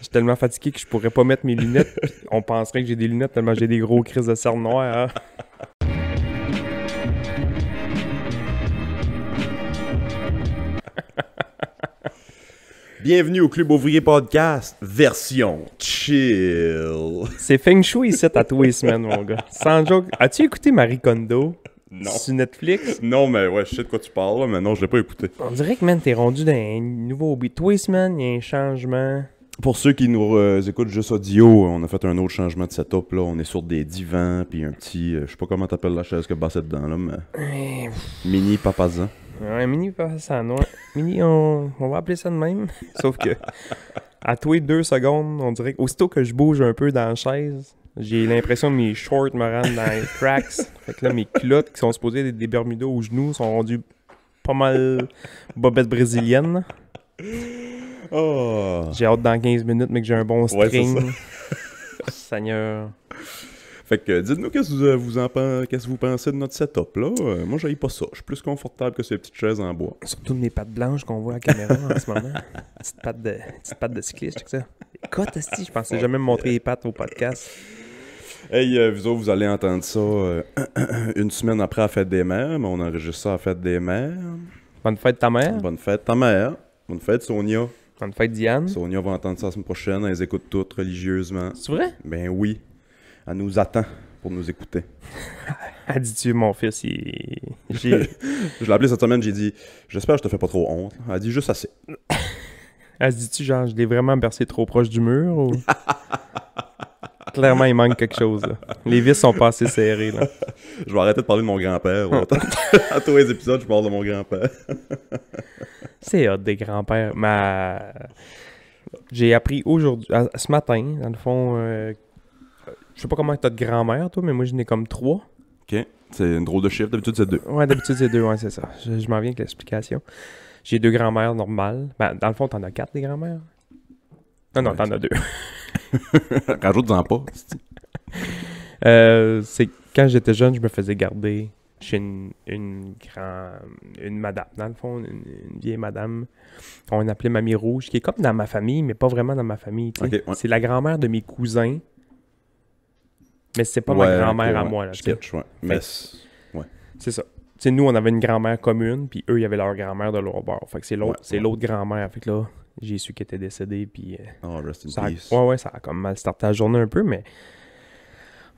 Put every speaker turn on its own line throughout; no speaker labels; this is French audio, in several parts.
Je suis tellement fatigué que je pourrais pas mettre mes lunettes. on penserait que j'ai des lunettes tellement j'ai des gros crises de cerne noire.
Hein. Bienvenue au Club Ouvrier Podcast,
version chill. C'est Feng Shui ici à tous les mon gars. Sans joke. As-tu écouté Marie Kondo? Non. Sur Netflix? Non, mais ouais, je sais de quoi tu parles, mais non, je l'ai pas écouté. On dirait que, man, t'es rendu dans un nouveau hobby. Tous les il y a un changement
pour ceux qui nous euh, écoutent juste audio, on a fait un autre changement de setup. Là. On est sur des divans, puis un petit. Euh, je sais pas comment t'appelles la chaise que bassette dedans, là, mais. mini papazan.
mini papazan, ouais. Mini, on, va appeler ça de même. Sauf que, à tous les deux secondes, on dirait aussitôt que je bouge un peu dans la chaise, j'ai l'impression que mes shorts me rendent dans cracks. Fait que là, mes culottes qui sont supposées être des bermudas aux genoux sont rendues pas mal bobettes brésiliennes. Oh. J'ai hâte dans 15 minutes, mais que j'ai un bon string.
Seigneur. Fait que dites-nous qu'est-ce que vous, euh, en pensez de notre setup là. Euh, moi j'aille pas ça. Je suis plus confortable que ces petites chaises
en bois. Surtout mes pattes blanches qu'on voit à la caméra en ce moment. Petites pattes de, petite patte de cycliste, ça. Écoute, je pensais jamais me montrer les pattes au podcast. Hey, euh, vous allez
entendre ça une semaine après la fête des mères, mais on enregistre ça à la fête des mères. Bonne fête ta mère. Bonne fête ta mère. Bonne fête Sonia. On fête, Diane. Sonia va entendre ça la semaine prochaine. Elles écoutent toutes religieusement. C'est vrai? Ben oui. Elle nous attend pour nous
écouter. Elle dit tu mon fils, j'ai... » je l'ai appelé cette semaine, j'ai dit J'espère que je te fais pas trop honte. Elle dit juste assez. Elle se dit-tu, genre, je l'ai vraiment bercé trop proche du mur ou. Clairement, il manque quelque chose. Les vis sont pas assez serrées. Là. je vais arrêter de parler de mon grand-père.
à tous les épisodes, je parle de mon grand-père.
C'est hot des grands-pères. Ma... J'ai appris aujourd'hui, ce matin, dans le fond, euh, je sais pas comment t'as de grand-mère, toi, mais moi, j'en ai comme trois. OK. C'est une drôle de chiffre. D'habitude, c'est deux. Ouais, d'habitude, c'est deux. Ouais, c'est ça. Je, m'en viens avec l'explication. J'ai deux grands-mères normales. Ben, dans le fond, t'en as quatre des grands-mères. Non, non, t'en as deux. Rajoute-en pas. Euh, c'est quand j'étais jeune, je me faisais garder chez une, une grand, une madame, dans le fond, une, vieille madame on appelait Mamie Rouge, qui est comme dans ma famille, mais pas vraiment dans ma famille. C'est la grand-mère de mes cousins, mais c'est pas ma grand-mère à moi. Là, mais c'est ça. sais, nous, on avait une grand-mère commune, puis eux, ils avaient leur grand-mère de leur bord. Fait que c'est l'autre grand-mère. Fait que là, j'ai su qu'elle était décédée, puis... Euh, ah, rest in ça, ouais, ouais, ça a comme mal starté la journée un peu, mais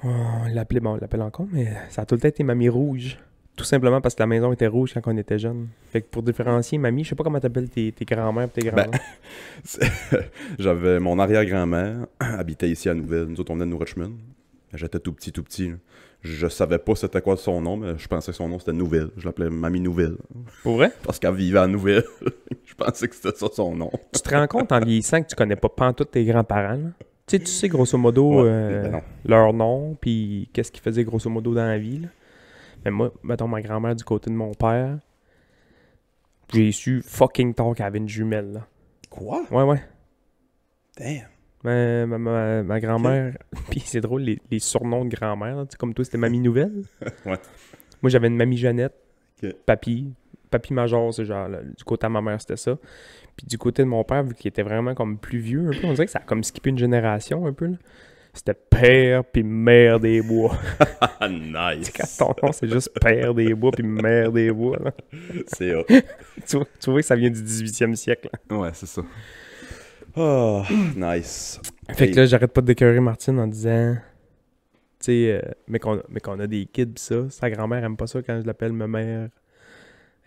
on l'appelait, bon, on l'appelle encore, mais ça a tout le temps été Mamie Rouge. Tout simplement parce que la maison était rouge quand on était jeune. Fait que pour différencier Mamie, je sais pas comment t'appelles tes, tes grands-mères et tes ben, grands-mères.
J'avais mon arrière-grand-mère habitait ici à Nouvelle. Nous autres, on venait de New Richmond. J'étais tout petit, tout petit. Je savais pas c'était quoi son nom, mais je pensais que son nom c'était Nouvelle. Je l'appelais Mamie Nouvelle. Pour vrai? Parce qu'elle vivait à Nouvelle. je pensais que c'était ça son nom.
tu te rends compte en vieillissant que tu connais pas pantoute tes grands-parents, tu sais, tu sais grosso modo euh, leur nom, puis qu'est-ce qu'ils faisaient grosso modo dans la ville. Mais moi, mettons ma grand-mère du côté de mon père, j'ai su fucking tard qu'elle avait une jumelle. Quoi? Ouais, ouais. Damn. Ma, ma, grand-mère, puis c'est drôle, les, surnoms de grand-mère, comme toi, c'était Mamie Nouvelle. Moi, j'avais une Mamie Jeannette, Papy, papy major, c'est genre, du côté de ma mère, c'était ça. Puis du côté de mon père, vu qu'il était vraiment comme plus vieux, un peu, on dirait que ça a comme skippé une génération un peu. Là. C'était père puis mère des bois. nice. Quand ton nom, c'est juste père des bois puis mère des bois. C'est tu, vois que ça vient du 18e siècle. Ouais, c'est ça. Oh, nice. Fait que là, j'arrête pas de décorer Martine en disant tu sais, euh, mais qu'on mais qu'on a des kids pis ça. Sa grand-mère aime pas ça quand je l'appelle ma mère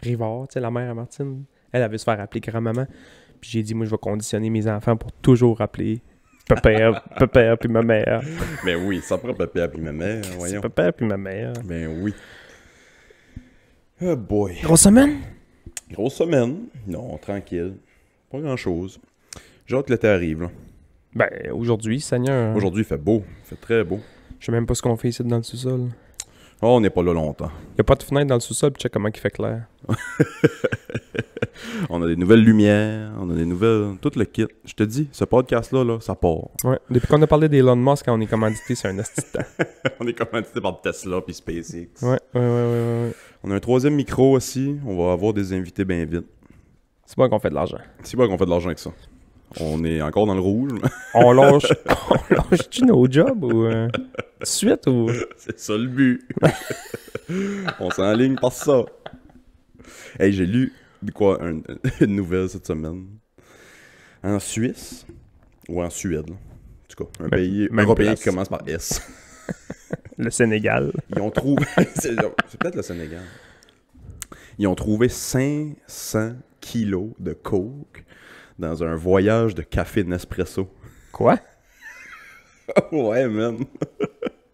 Rivard, tu sais, la mère à Martine, elle, avait se faire appeler grand-maman. Puis j'ai dit, moi, je vais conditionner mes enfants pour toujours appeler papa, papa, puis ma mère.
Mais ben oui, ça prend papa, puis ma mère, voyons. Papa, puis ma mère. Ben oui. Oh boy. Grosse semaine? Grosse semaine. Non, tranquille. Pas grand-chose. J'ai hâte que l'été arrive, là.
Ben, aujourd'hui, Seigneur. Aujourd'hui, il fait beau. Il fait très beau. Je sais même pas ce qu'on fait ici dans le sous-sol.
Oh, on n'est pas là longtemps.
Il n'y a pas de fenêtre dans le sous-sol, puis check comment il fait clair.
on a des nouvelles lumières, on a des nouvelles. Tout le kit. Je te dis, ce podcast-là,
là, ça part. Ouais. Depuis qu'on a parlé des d'Elon Musk, on est commandité, c'est un assistant. on
est commandité par Tesla puis SpaceX.
Ouais, ouais, ouais, ouais, ouais, On a un
troisième micro aussi. On va avoir des invités bien vite. C'est bon qu'on fait de l'argent. C'est bon qu'on fait de l'argent avec ça. On est encore dans le rouge.
on lâche, on lâche-tu nos jobs ou euh, suite ou. C'est ça
le but. on s'enligne par ça. Hey, j'ai lu quoi une nouvelle cette semaine. En Suisse ou en Suède, en tout cas, un pays qui commence par S. le Sénégal. Ils ont trouvé. c'est peut-être le Sénégal. Ils ont trouvé 500 kilos de coke dans un voyage de café Nespresso.
Quoi? ouais, man.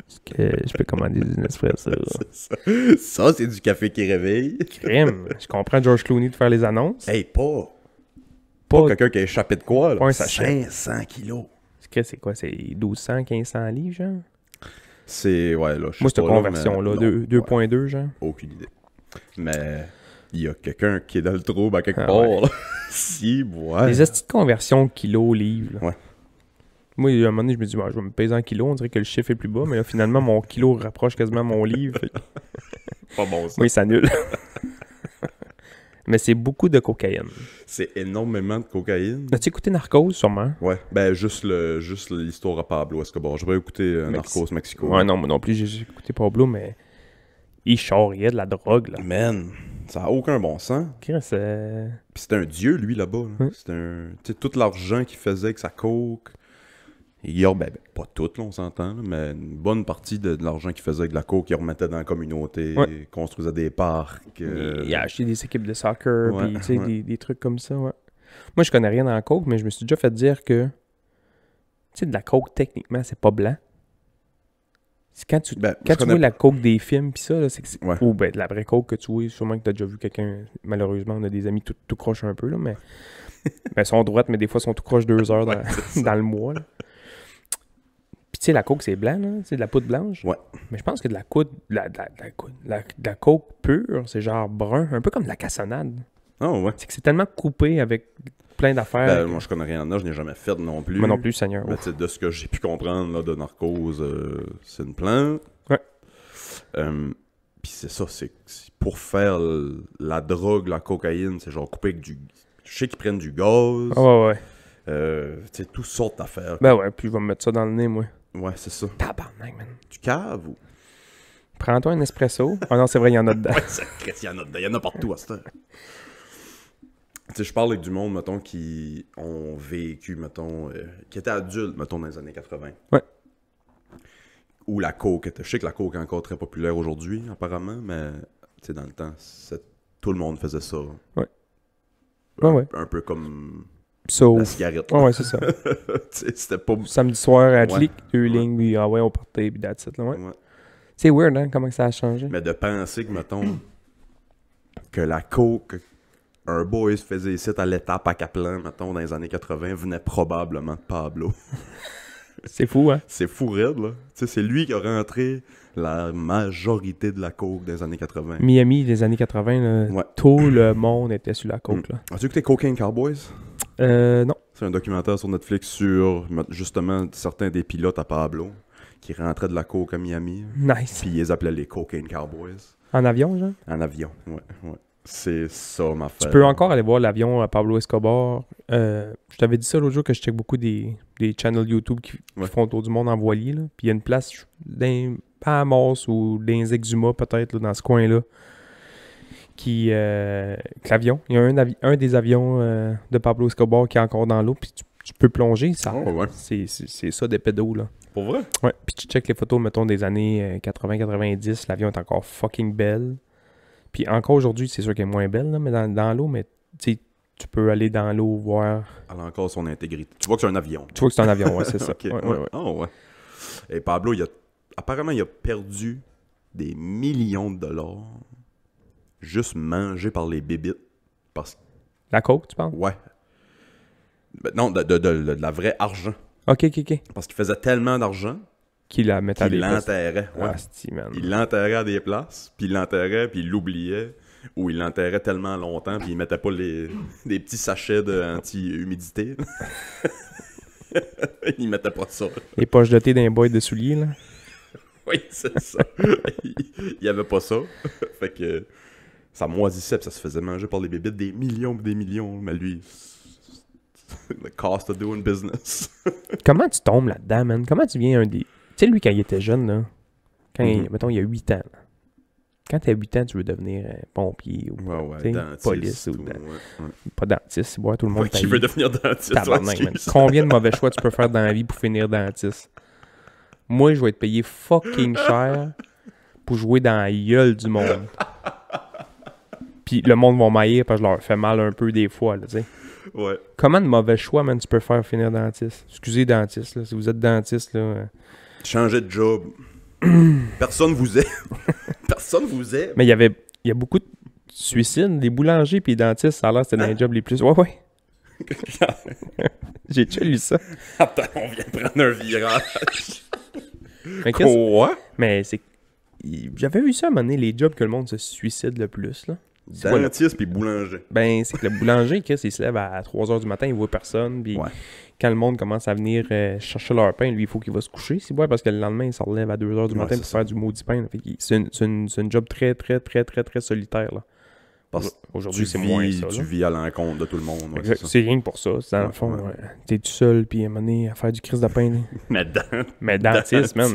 Est-ce que je peux commander du Nespresso? ça,
ça c'est du café qui réveille. Crime. Je comprends George Clooney
de faire les annonces. Hey, pas. Pas, quelqu'un qui a échappé de quoi, là. Pas est 500 kilos. C'est quoi? C'est 1200, 1500 livres, genre? C'est, ouais, là. je Moi, cette conversion-là, 2.2, genre?
Aucune idée. Mais il y a quelqu'un qui est
dans le trouble à quelque ah part. si, ouais. Les astuces de conversion kilo-livre. Ouais. Moi, à un moment donné, je me dis, bah, je vais me peser en kilo, on dirait que le chiffre est plus bas, mais là, finalement, mon kilo rapproche quasiment mon livre.
Pas bon, ça. Oui, ça
nul. mais c'est beaucoup de cocaïne.
C'est énormément de cocaïne. As-tu
écouté Narcos, sûrement? Ouais, ben
juste le juste l'histoire à Pablo Escobar. J'aurais écouté écouter euh, Narcos Mexico. Ouais, non, moi non plus, j'ai écouté Pablo, mais il charriait de la drogue, là. Man! Ça n'a aucun bon sens. Euh, c'est un dieu, lui, là-bas. un. tout l'argent qu'il faisait avec sa coke. Il ben, ben, pas tout, on s'entend, mais une bonne partie de, l'argent qu'il faisait avec la coke, il remettait dans la communauté, construisait des parcs. Euh, il, a acheté des équipes de soccer,
des, trucs comme ça, Moi, je connais rien dans la coke, mais je me suis déjà fait dire que, de la coke, techniquement, c'est pas blanc quand tu, ben, vois la coke des films, puis ça, c'est ben, la vraie coke que tu vois, sûrement que tu as déjà vu quelqu'un. Malheureusement, on a des amis tout, tout croche un peu, là, mais. Elles ben, sont droites, mais des fois, sont tout croche deux heures dans, le mois. Puis, tu sais, la coke, c'est blanc, C'est de la poudre blanche. Mais je pense que de la, coude, la, la, la, coke pure, c'est genre brun, un peu comme de la cassonade. Ah, c'est tellement coupé avec plein d'affaires. Ben, moi, je
connais rien là, je n'ai jamais fait non plus. Moi non plus, Seigneur. Mais de ce que j'ai pu comprendre là, de narcose, euh, c'est une plainte Ouais. Euh, puis c'est ça, c'est pour faire la drogue, la cocaïne, c'est genre couper avec du. Je sais qu'ils prennent du gaz. Ah ouais, ouais. Euh, tu sais, toutes sortes
d'affaires. Ben ouais, puis je vais me mettre ça dans le nez, moi. Ouais, c'est ça. Tabarnak, man. Tu caves ou. Prends-toi un espresso. Ah non, c'est vrai, il y en a dedans. ouais,
il y en a dedans. Il y en a partout à cette heure sais, je parle avec du monde, mettons, qui ont vécu, mettons, euh, qui étaient adultes, mettons, dans les années 80. Ouais. Ou la coke était. Je sais que la coke est encore très populaire aujourd'hui, apparemment, mais, tu sais, dans le temps, tout le monde faisait ça.
Ouais. Un, ouais, ouais.
un peu comme
la cigarette. Ouais, c'est ça. c'était pas... Samedi soir, à clic, deux lignes, puis ah ouais, on partait, puis that's it, là, ouais. C'est weird, hein, comment ça a changé. Mais de penser que, mettons, que la coke
un faisait ici à l'étape à Kaplan, mettons, dans les années 80, venait probablement de Pablo. c'est fou, hein? C'est fou, raide, là. sais, c'est lui qui a rentré la majorité de la coke des années 80. Miami
des années 80, là, tout le monde était sur la coke, mm. là. As-tu écouté Cocaine Cowboys?
Euh, non. C'est un documentaire sur Netflix sur, justement, certains des pilotes à Pablo qui rentraient de la coke à Miami. Nice. Puis ils les appelaient les Cocaine Cowboys.
En avion, genre?
En avion, ouais, ouais. C'est ça ma femme. Tu peux encore
aller voir l'avion à Pablo Escobar. Euh, je t'avais dit ça l'autre jour que je check beaucoup des, des channels YouTube qui, font autour du monde en voilier. Puis il y a une place dans Amos ou dans Exuma peut-être dans ce coin-là. Qui, euh, l'avion. Il y a un, des avions euh, de Pablo Escobar qui est encore dans l'eau. Puis tu, peux plonger. ça oh, C'est ça des pédos. Là. Pour vrai? Ouais. Puis tu check les photos, mettons, des années 80-90. L'avion est encore fucking belle. Puis encore aujourd'hui, c'est sûr qu'elle est moins belle, mais dans, l'eau, mais tu peux aller dans l'eau voir. Elle
a encore son intégrité. Tu vois que c'est un avion.
Tu vois que c'est un avion, ouais, c'est ça. ouais,
oh, ouais, Et Pablo, il a... apparemment, il a perdu des millions de dollars juste mangé par les bébites. Parce...
La coke, tu parles?
Ouais. Ben, non, de, de la vraie argent. Ok, ok, ok. Parce qu'il faisait tellement d'argent
qu'il la mettait l'enterrait. Ouais.
Il l'enterrait à des places, puis il l'enterrait, puis il l'oubliait, ou il l'enterrait tellement longtemps, puis il mettait pas les, des petits sachets d'anti-humidité. il mettait pas ça.
Les poches de thé d'un boy de souliers, là.
oui, c'est ça. il y avait pas ça. fait que ça moisissait, puis ça se faisait manger par les bébés des millions des millions. Mais lui, the cost of doing business.
Comment tu tombes là-dedans, man? Comment tu viens un des sais, lui, quand il était jeune, là, quand il, mhm. mettons, il a 8 ans, quand t'as 8 ans, tu veux devenir euh, pompier ou police. Ou, Pas dentiste, c'est tout le monde. qui veut devenir dentiste. Combien de mauvais choix tu peux faire dans la vie pour finir dentiste? Moi, je vais être payé fucking cher pour jouer dans la gueule du monde. Puis le monde va m'haïr parce que je leur fais mal un peu des fois, tu sais. Ouais. Comment de mauvais choix, man, tu peux faire finir dentiste? Excusez, dentiste, là, si vous êtes dentiste, là... Euh, changer de job. Personne vous aime. Personne vous aime. Mais il y avait il y a beaucoup de suicides. Les boulangers puis les dentistes, ça a l'air c'était dans les ah. jobs les plus. Ouais, ouais. J'ai déjà lu ça. Attends,
on vient prendre un virage. Mais Quoi?
Mais c'est. J'avais vu ça à un moment les jobs que le monde se suicide le plus, là. Dentiste puis boulanger. Ben, c'est que le boulanger, qu'est-ce qu'il se lève à 3 h du matin, il voit personne. Puis quand le monde commence à venir euh, chercher leur pain, lui, il faut qu'il va se coucher, si parce que le lendemain, il se relève à 2 h du matin pour faire du maudit pain. C'est une, job très, très, très, très, très solitaire. Là. Parce aujourd'hui, c'est moins ça. Tu vis à l'encontre de tout le monde. c'est rien que pour ça. dans le fond, t'es tout seul, puis à à faire du crise de pain. Mais, d'artiste dentiste, même.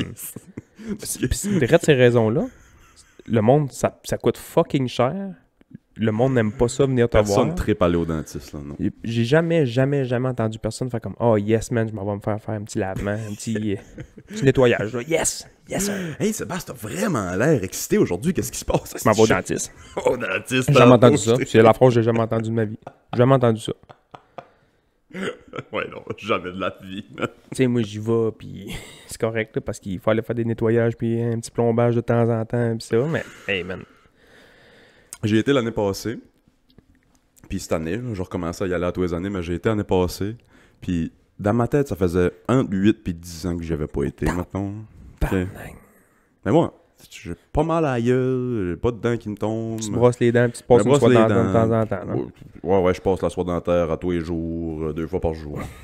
Puis, de ces raisons-là, le monde, ça, ça coûte fucking cher le monde n'aime pas ça venir te voir. Personne trip
aller au dentiste, là, non?
J'ai jamais, jamais, jamais entendu personne faire comme Oh yes, man, je m'en vais me faire faire un petit lavement, un petit, nettoyage. Là. Yes! Yes! Hey Sébastien, t'as vraiment l'air excité aujourd'hui, qu'est-ce qui se passe? Je m'en vais au dentiste. au dentiste, J'ai jamais entendu ça. C'est la phrase que j'ai jamais entendue de ma vie. Jamais entendu ça.
ouais, non, jamais de la vie. tu
sais, moi j'y vais, puis c'est correct, là, parce qu'il faut aller faire des nettoyages, puis un petit plombage de temps en temps, puis ça, mais
hey man j'ai été l'année passée. Puis cette année, je recommençais à y aller à tous les années, mais j'ai été l'année passée. Puis dans ma tête, ça faisait 1, 8 puis 10 ans que j'avais pas été, bah, maintenant. Bah, bah. Mais moi, j'ai pas mal à la gueule, j'ai pas de dents qui me tombent. Tu brosses les dents, puis tu passes une soie dentaire de temps en temps. Ouais, ouais, je passe la soie dentaire à tous les jours, euh, deux fois par jour.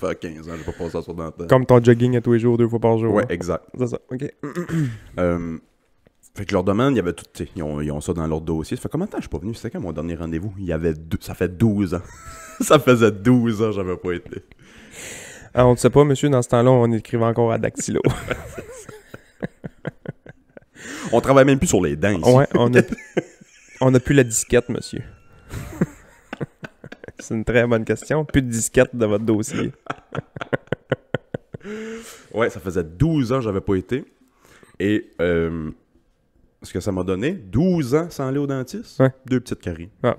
Ça fait 15 ans que je pas passé la soie dentaire. Comme ton
jogging à tous les jours, deux fois par jour. Ouais, exact. C'est ça,
ok. euh, fait que je leur demande, il y avait tout, ils ont, ça dans leur dossier. Ça fait combien de temps je suis pas venu? C'était quand mon dernier rendez-vous? Il y avait deux, ça fait 12 ans. ça faisait 12 ans que j'avais pas été.
Ah, on ne sait pas, monsieur, dans ce temps-là, on écrivait encore à dactylo. on travaille même plus sur les dents Ouais, on a, on a plus la disquette, monsieur. C'est une très bonne question. Plus de disquette dans votre dossier.
ouais, ça faisait 12 ans que j'avais pas été. Et euh, ce que ça m'a donné, 12 ans sans aller au dentiste, deux petites caries. Ah,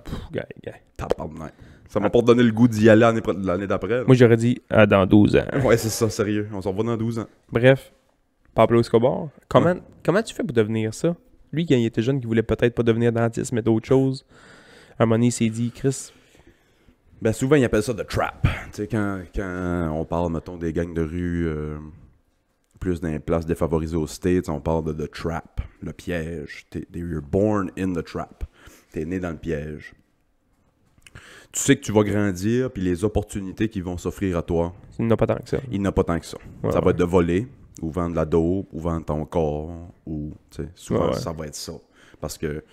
Ça m'a pas donné le goût d'y aller l'année d'après. Moi, j'aurais dit
ah, dans 12 ans. Ouais, c'est ça, sérieux. On s'en revoit dans 12 ans. Bref, Pablo Escobar, comment, comment tu fais pour devenir ça? Lui, quand il était jeune, qui voulait peut-être pas devenir dentiste, mais d'autres choses. À un s'est dit, Chris. Ben, souvent, ils appellent ça de trap. Tu sais, quand,
on parle, mettons, des gangs de rue. Euh, plus dans les places défavorisées aux States, on parle de Trap, le piège. you're born in the trap. T'es né dans le piège. Tu sais que tu vas grandir, puis les opportunités qui vont s'offrir à toi. Il n'a pas
tant que ça. Il n'a pas tant que ça.
ça va être de voler, ou vendre la dope, ou vendre ton corps, ou. Souvent, ça va être ça. Parce que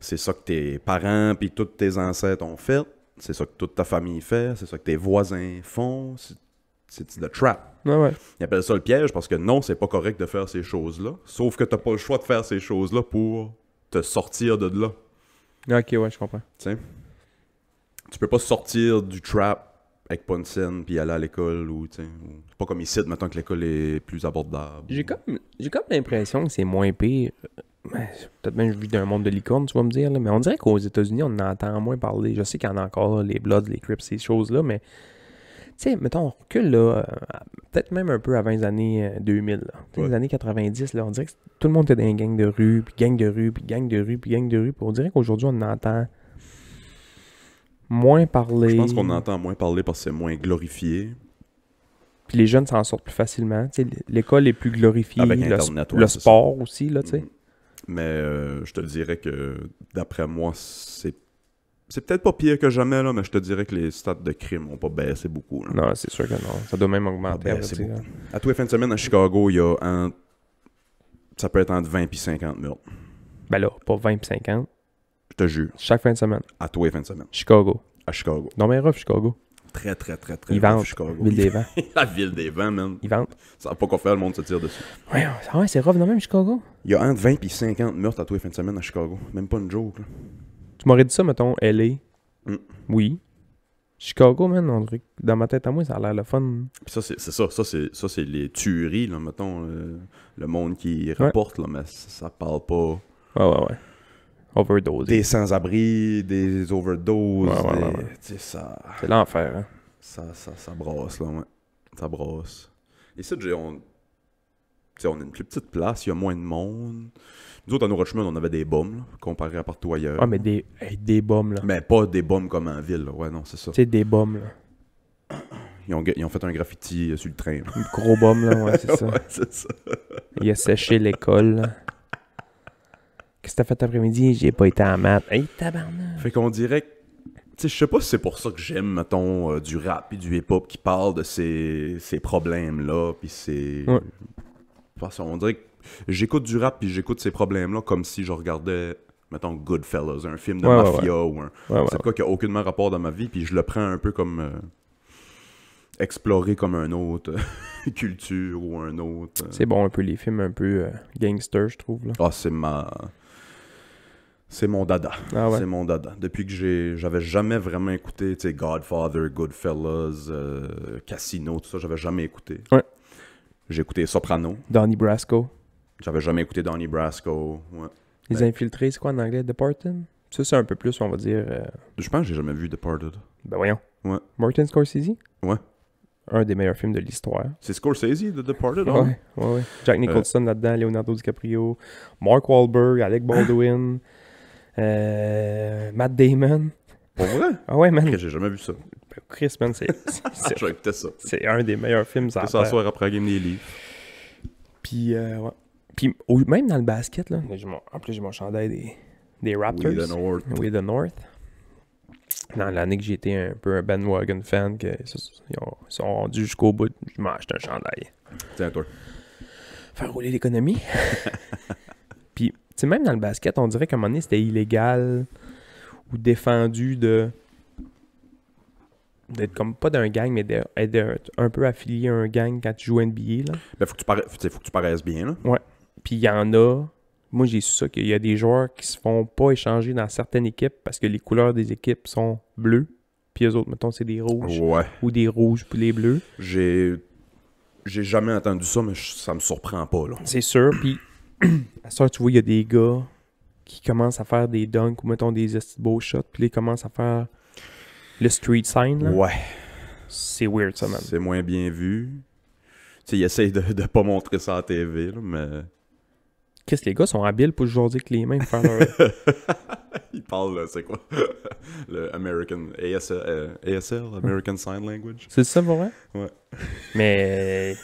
c'est ça que tes parents, puis tous tes ancêtres ont fait. C'est ça que toute ta famille fait, c'est ça que tes voisins font, c'est de trap. Ah ouais. Ils appellent ça le piège parce que non, c'est pas correct de faire ces choses-là. Sauf que t'as pas le choix de faire ces choses-là pour te sortir de là. Ok, ouais, je comprends. sais, tu peux pas sortir du trap avec pas une puis aller à l'école ou tu C'est pas comme ici, maintenant que l'école est plus abordable.
J'ai comme, j'ai comme l'impression que c'est moins pire. Peut-être même je vis d'un monde de licorne, tu vas me dire, mais on dirait qu'aux États-Unis, on en entend moins parler. Je sais qu'il y en a encore, les Bloods, les Crips, ces choses-là, mais sais, mettons, on recule là, euh, peut-être même un peu avant les années 2000, euh, là. les années 90, là, on dirait que tout le monde était dans une gangs de rue, puis gang de rue, puis gang de rue, puis gang de rue, puis on dirait qu'aujourd'hui, on entend moins parler. Je pense qu'on entend
moins parler parce que c'est moins glorifié.
Puis les jeunes s'en sortent plus facilement. sais, l'école est plus glorifiée, Avec Internet, le, sport aussi, là, tu sais. Mm.
Mais euh, je te dirais que, d'après moi, c'est c'est peut-être pas pire que jamais, là, mais je te dirais que les stats de crime ont pas baissé beaucoup.
Là. Non, c'est sûr que
non. Ça doit même ah, augmenter. Ben, à tous les fins de semaine à Chicago, il y a entre...
ça peut être entre 20 et 50 meurtres. Ben là, pas 20 et 50. Je te jure. Chaque fin de semaine. À tous les fins de semaine. Chicago. À Chicago. Non, mais rough, Chicago. Très, très, très, très. Ils vendent. Chicago. Ville des vents.
La ville des vents, man. Ils vendent. Ça va pas quoi faire, le monde se tire dessus.
Ouais, c'est rough, non, même Chicago. Il y a entre 20 et 50 meurtres à tous les fins de semaine à Chicago. Même pas une joke, là. Tu dit ça, mettons, LA. Mm. Oui. Chicago, man, dans ma tête à moi, ça a l'air le fun.
Puis ça, c'est ça. Ça, c'est, ça, c'est les tueries, là, mettons. Euh, le monde qui rapporte, mais ça, parle pas. Ouais, ouais, ouais. Overdose. Des sans-abri, des overdoses. Ouais, ça... C'est l'enfer, hein. Ça, ça, ça brosse là, ouais. Ça brosse Et ça, j'ai. T'sais, on a une plus petite place, il y a moins de monde. Nous autres, à Rochemont, on avait des bombes, comparé à partout ailleurs. Ah, mais des, hey, des bombes, là. Mais pas des bombes comme en ville, Ouais, non, c'est ça. sais, des bombes, là. Ils ont, ils ont, fait un graffiti euh, sur le train. Gros bombe, là, ouais, c'est ça. ouais,
c'est ça. il a séché l'école, Qu'est-ce que t'as fait après-midi? J'ai pas été en maths. Hey, tabarnak!
Fait qu'on dirait que je sais pas si c'est pour ça que j'aime, mettons, euh, du rap et du hip-hop qui parle de ces, ces problèmes-là, puis ouais façon, on dirait que j'écoute du rap puis j'écoute ces problèmes-là comme si je regardais mettons Goodfellas, un film de mafia ou un quoi qui a aucunement rapport dans ma vie puis je le prends un peu comme euh, explorer comme un autre euh, culture ou un autre. Euh. C'est bon
un peu les films un peu
gangsters, je trouve là. Ah, c'est ma c'est mon dada. Ah, c'est mon dada. Depuis que j'ai j'avais jamais vraiment écouté Godfather, Goodfellas, Casino, tout ça, j'avais jamais écouté. Ouais. J'ai écouté Soprano.
Donnie Brasco.
J'avais jamais écouté Donnie Brasco.
Les ben, Infiltrés, c'est quoi en anglais? Departed? Ça, c'est un peu plus, on va dire. Euh, je pense que j'ai jamais vu Departed. Ben voyons. Ouais. Martin Scorsese? Ouais. Un des meilleurs films de l'histoire. C'est Scorsese The Departed, hein? Ouais, ouais, ouais. Jack euh, Nicholson là-dedans, Leonardo DiCaprio, Mark Wahlberg, Alec Baldwin, euh, Matt Damon. Pour vrai? Ah ouais, man. j'ai jamais vu ça. Chris, man, c'est. Ah, ça. C'est un des meilleurs films. Ça s'asseoir après la game des livres. Puis, euh, Puis même dans le basket, là, en plus, j'ai mon chandail des, Raptors. Oui, the North. Dans l'année que j'étais un peu un Ben Wagon fan, ils, sont rendus jusqu'au bout, je m'en un chandail. Tiens, toi. Faire rouler l'économie. Puis, même dans le basket, on dirait qu'à un moment donné, c'était illégal ou défendu de d'être comme pas d'un gang, mais d'être un peu affilié à un gang quand tu joues NBA. Là. Ben, faut que tu, paraisses bien. Là. Ouais. Puis il y en a. Moi, j'ai su ça qu'il y a des joueurs qui se font pas échanger dans certaines équipes parce que les couleurs des équipes sont bleues. Puis eux autres, mettons, c'est des rouges. Ouais. Ou des rouges, puis les bleus. J'ai. J'ai jamais entendu ça, mais ça me surprend pas. là. C'est sûr. Puis à ça, tu vois, il y a des gars qui commencent à faire des dunks ou mettons des beau shots. Puis ils commencent à faire le street sign, là. Ouais. C'est weird, ça, même. C'est
moins bien vu. Tu sais, ils essayent de, de pas montrer ça à la TV, là, mais.
Qu'est-ce que les gars sont habiles pour aujourd'hui que les mains faire leur...
Ils parlent, là, c'est quoi Le American. ASL, euh, American Sign Language. C'est ça, pour vrai
Ouais. Mais.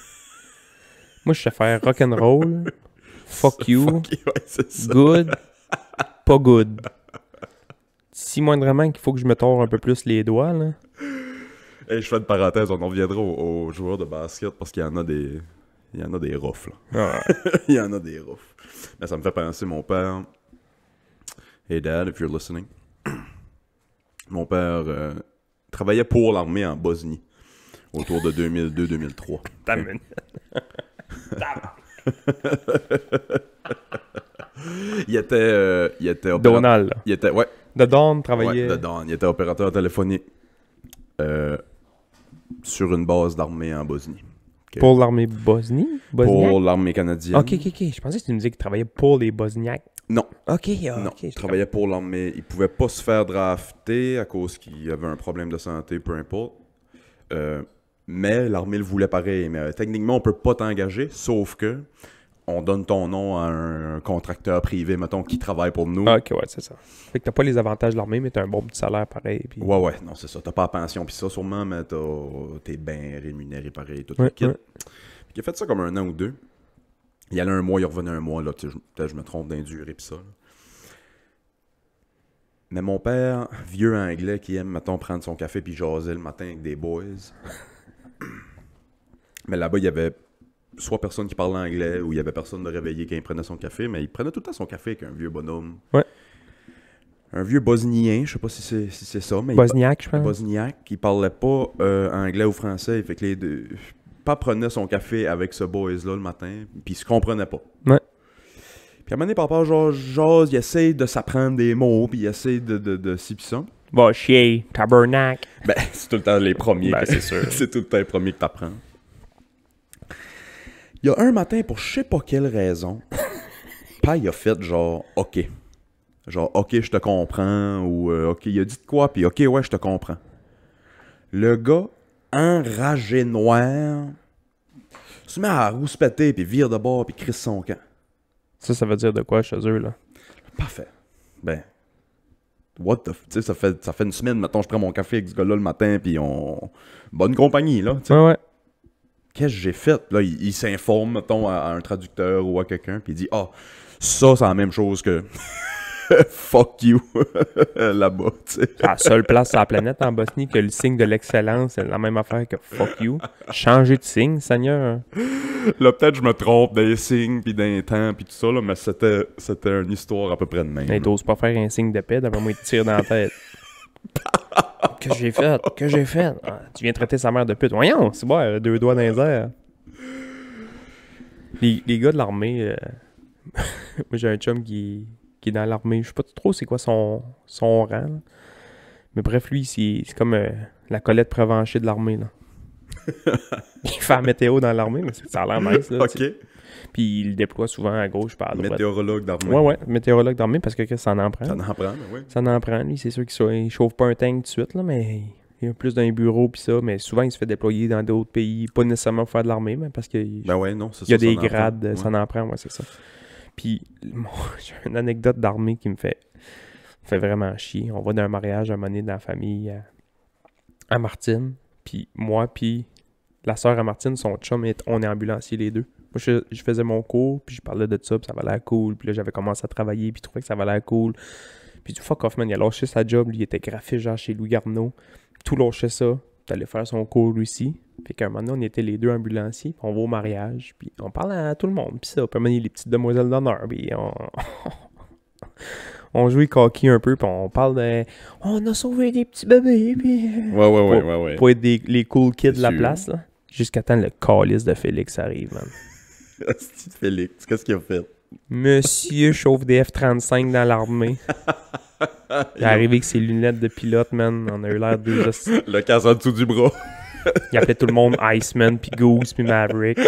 Moi, je sais faire rock'n'roll. Fuck you. Fuck you ouais, Good. Pas good si moindrement qu'il faut que je me tords un peu plus les doigts, là.
je fais une parenthèse, on en reviendra aux, joueurs de basket parce qu'il y en a des. Il y en a des roughs, là. Ah il y en a des roughs. Mais ça me fait penser, mon père. Hey dad, if you're listening. mon père euh, travaillait pour l'armée en Bosnie autour de 2002-2003. Il il était. Euh, il était Donald. Il était, ouais, The Don travaillait. Ouais, The Il était opérateur téléphonique euh, sur une base d'armée en Bosnie. Pour l'armée
Bosnie? Pour l'armée canadienne. Ok, ok, ok. Je pensais que tu me disais qu'il travaillait pour les Bosniaques. Non. Ok, ok. non. il travaillait
pour l'armée. Il pouvait pas se faire drafter à cause qu'il avait un problème de santé, peu importe. Euh, mais l'armée le voulait pareil. Mais euh, techniquement, on peut pas t'engager, sauf que on donne ton nom à un contracteur privé, mettons, qui travaille pour nous. ok, ouais, c'est ça. Fait que t'as pas les avantages de l'armée, mais t'as un bon petit salaire pareil. Ouais, ouais, non, c'est ça. T'as pas la pension, puis ça, sûrement, mais t'es bien rémunéré pareil, tout le kit. Ouais. Puis a fait ça comme un an ou deux. Il y allait un mois, il revenait un mois, là, Peut-être que je me trompe d'induré, puis ça. Mais mon père, vieux anglais qui aime, mettons, prendre son café puis jaser le matin avec des boys. mais là-bas, il y avait soit personne qui parlait anglais ou il y avait personne de réveillé quand il prenait son café, mais il prenait tout le temps son café avec un vieux bonhomme. Ouais. Un vieux bosnien, je sais pas si c'est ça, mais. Bosniaque, il, je pense. Bosniaque, qui parlait pas euh, anglais ou français. Fait que les deux. Pas prenait son café avec ce boys-là le matin, puis il se comprenait pas. Ouais. Puis à un moment donné, papa il essaye de s'apprendre des mots, puis il essaye de, de, de, si ça.
chier, tabernacle. Ben, c'est tout le temps les premiers, ben, c'est sûr. c'est tout le temps les premiers que t'apprends. Il y a un matin, pour je sais pas quelle raison,
pas il a fait genre, OK. Genre, OK, je te comprends, ou euh, OK, il a dit de quoi, puis OK, ouais, je te comprends. Le gars, enragé noir, se met à rouspéter, puis vire de bord, puis crisse son camp. Ça, ça veut dire de quoi chez eux, là? Parfait. Ben, what the... Tu sais, ça fait, ça fait une semaine, maintenant, je prends mon café avec ce gars-là le matin, puis on... Bonne compagnie, là, tu Ouais, ouais qu'est-ce que j'ai fait? Là, il, s'informe, mettons, à, un traducteur ou à quelqu'un, puis il dit, ah,
ça, c'est la même chose que fuck you là-bas, La seule place sur la planète en Bosnie que le signe de l'excellence, c'est la même affaire que fuck you. Changer de signe, Seigneur. Là, peut-être je me trompe des signes, puis d'un temps, puis tout ça, mais c'était, c'était une histoire à peu près de même. t'oses pas faire un signe de paix, d'après moi, il te tire dans la tête que j'ai fait, que j'ai fait. Ah, tu viens traiter sa mère de pute. Voyons, c'est bon, deux doigts dans les airs. Les, gars de l'armée, euh, moi j'ai un chum qui, qui est dans l'armée. Je sais pas trop c'est quoi son, son rang. Mais bref, lui, c'est comme euh, la Colette prévenchée de l'armée. il fait la météo dans l'armée, mais ça a l'air nice. ok. Puis il déploie souvent à gauche par à droite. Météorologue d'armée. Ouais, ouais, météorologue d'armée parce que, ça en prend. Ça en prend, oui. Ça en prend, lui. C'est sûr qu'il ne chauffe pas un tank tout de suite, là, mais il y a plus d'un bureau puis ça, mais souvent il se fait déployer dans d'autres pays, pas nécessairement pour faire de l'armée, mais parce qu'il ben y a des grades, euh, ça en prend, ouais, c'est ça. Puis j'ai une anecdote d'armée qui me fait, fait vraiment chier. On va d'un mariage à moment dans la famille à, Martine, puis moi, puis la sœur à Martine, son chum, on est ambulanciers les deux. Moi, je, faisais mon cours, puis je parlais de ça, puis ça valait cool. Puis là, j'avais commencé à travailler, puis je trouvais que ça valait cool. Puis du fuck off, man, il a lâché sa job, lui, il était graphiste, genre, chez Louis Garneau. Tout lâchait ça, puis allait faire son cours lui aussi. puis qu'à un moment donné, on était les deux ambulanciers, puis on va au mariage, puis on parle à tout le monde, puis ça, puis les petites demoiselles d'honneur, puis on... on joue coquille un peu, puis on parle de « On a sauvé des petits bébés, puis... » Ouais, ouais, ouais, ouais, ouais. Pour être les cool kids de la place, là. Jusqu'à temps le calice de Félix arrive, man. Félix, qu'est-ce qu'il a fait? Monsieur chauffe des F-35 dans l'armée. Il est arrivé avec ses lunettes de pilote, man. On a eu l'air de Le casse en dessous du bras. Il appelait tout le monde Iceman, puis Goose, puis Maverick.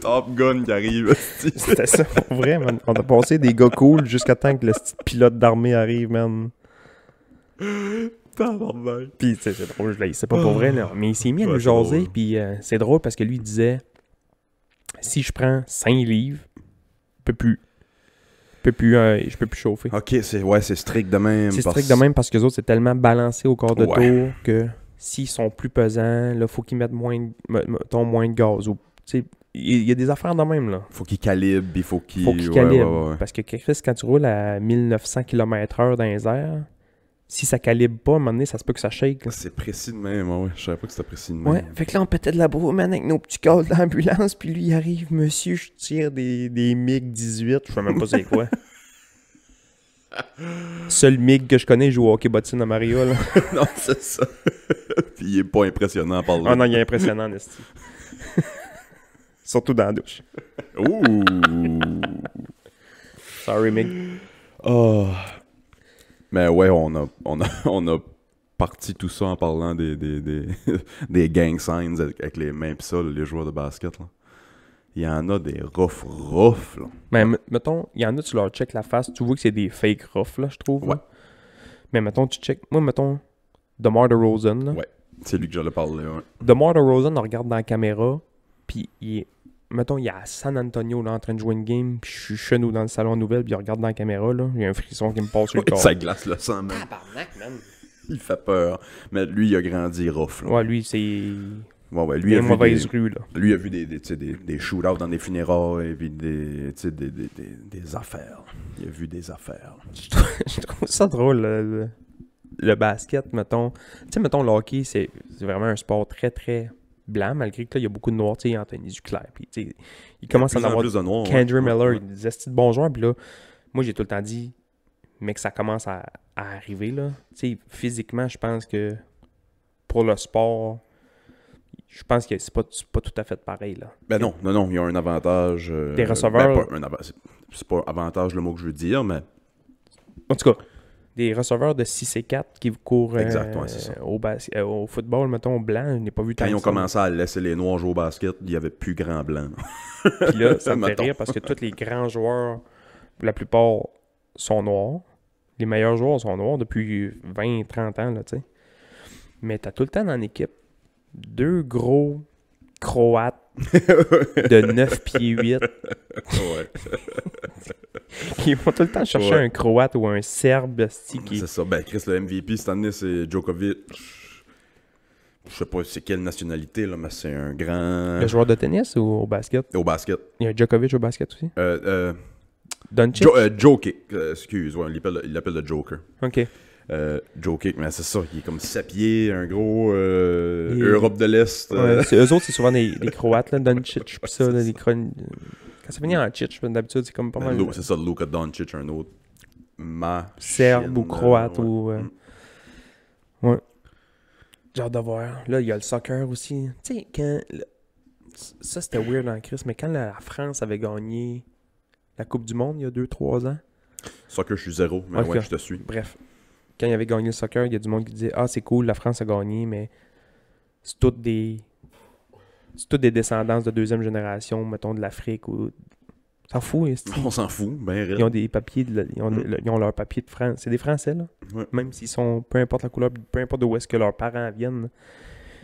Top Gun qui arrive.
C'était ça, pour vrai, man. On a passé des gars cool jusqu'à temps que le pilote d'armée arrive, man.
Pis
c'est drôle, c'est pas pour vrai, là. mais il s'est mis à nous jaser, puis euh, c'est drôle parce que lui il disait si je prends 5 livres, je peux plus. peux plus, euh, je peux plus chauffer. Ok, c'est ouais, c'est strict de même.
C'est strict de même
parce que les autres, c'est tellement balancé au corps de tour que s'ils sont plus pesants, là, faut qu'ils mettent moins, moins de gaz. Ou, il y a des affaires de même, là. Faut qu'ils calibrent, il faut qu'ils... Faut calibrent. parce que quand tu roules à 1900 km/h dans les airs, si ça calibre pas, à un moment donné, ça se peut que ça shake. C'est précis de même, ouais. Je savais pas que c'était précis de même. Ouais, fait que là, on pétait de la man avec nos petits codes d'ambulance, puis lui, il arrive, monsieur, je tire des, des MiG-18, je sais même pas c'est quoi. Seul MiG que je connais, je joue au hockey bottine à Mario, là. non,
c'est ça. puis il est pas impressionnant par là. Ah non, il est impressionnant,
pas Surtout dans la douche. Ouh! Sorry, MiG. Oh... Ah.
Mais ouais, on a, on a, on a parti tout ça en parlant des, des, des, gang signs avec, les mains pis ça, les joueurs de basket. Là. Il y en a des rough rough.
Là. Mais mettons, il y en a, tu leur check la face, tu vois que c'est des fake rough, là, je trouve. Mais mettons, tu check. Moi, mettons, DeMar DeRozan. rosen Ouais, c'est lui que j'allais parler. Ouais. DeMar DeRozan, on regarde dans la caméra, puis il est mettons, il y à San Antonio, là, en train de jouer une game, puis je suis chenou dans le salon nouvelle, puis il regarde dans la caméra, là, il y a un frisson qui me passe sur le corps. Ça glace
le sang, man. Il fait peur. Mais lui, il a grandi rough, là. Ouais, lui, c'est... Ouais, ouais, lui, il a vu des, rue, là. lui a vu des, des, des, shootouts dans des funérailles et puis des, des, des, des, affaires. Il a vu des affaires.
je, trouve, ça drôle, le, basket, mettons. Tu sais, mettons, le hockey, c'est vraiment un sport très, très blanc, malgré que il y a beaucoup de noirs, tu sais, Anthony Duclair. il commence à en avoir. Plus de Miller, il disait, c'est bon Puis là, moi, j'ai tout le temps dit, mec ça commence à, arriver, là. Tu sais, physiquement, je pense que pour le sport, je pense que c'est pas, pas tout à fait pareil, là.
Ben non, non, non, il y a un avantage. Euh, Des ben, receveurs.
pas c'est pas avantage le mot que je veux dire, mais. En tout cas, des receveurs de 6 et 4 qui courent euh, euh, Au, football, mettons, blanc. Je n'ai pas vu Quand ils ont commencé
à laisser les noirs jouer au basket, il n'y avait plus grand blanc.
Puis là, ça me fait rire parce que tous les grands joueurs, la plupart, sont noirs. Les meilleurs joueurs sont noirs depuis 20, 30 ans, là, tu Mais tu as tout le temps en équipe deux gros croates de 9 pieds 8. Ouais. vont tout le temps chercher un Croate ou un Serbe. sticky.
C'est ça. Ben, Chris, le MVP cette année, c'est Djokovic. Je sais pas c'est quelle nationalité, là, mais c'est un grand. Le joueur
de tennis ou au basket Au basket. Il y a Djokovic au basket aussi
euh, euh... euh Joker, euh, excuse, il l'appelle le Joker. Ok. Euh, Joe Kick, mais c'est ça, il est comme sapier, un gros euh, Europe de l'Est. Euh. eux
autres, c'est souvent des, Croates, là, Doncic, pis ça, des Quand ça finit en Tchitch, d'habitude, c'est comme pas ben, mal. C'est
ça, Luka Doncic, un autre ma. Serbe ou Croate
ou. Euh, ouais. Genre de voir. Là, il y a le soccer aussi. Tu sais, quand. Ça, c'était weird en Chris, mais quand la France avait gagné la Coupe du Monde il y a 2-3 ans.
Soccer, je suis zéro, mais ouais, je te suis.
Bref, quand il avait gagné le soccer, il y a du monde qui disait Ah, c'est cool, la France a gagné, mais c'est toutes des. C'est toutes des descendances de deuxième génération, mettons, de l'Afrique ou. S'en fout, hein, On s'en fout, ben Ils ont des papiers, de ils, ont leur papier de mm. France. C'est des Français, là. Même s'ils sont, peu importe la couleur, peu importe d'où est-ce que leurs parents viennent,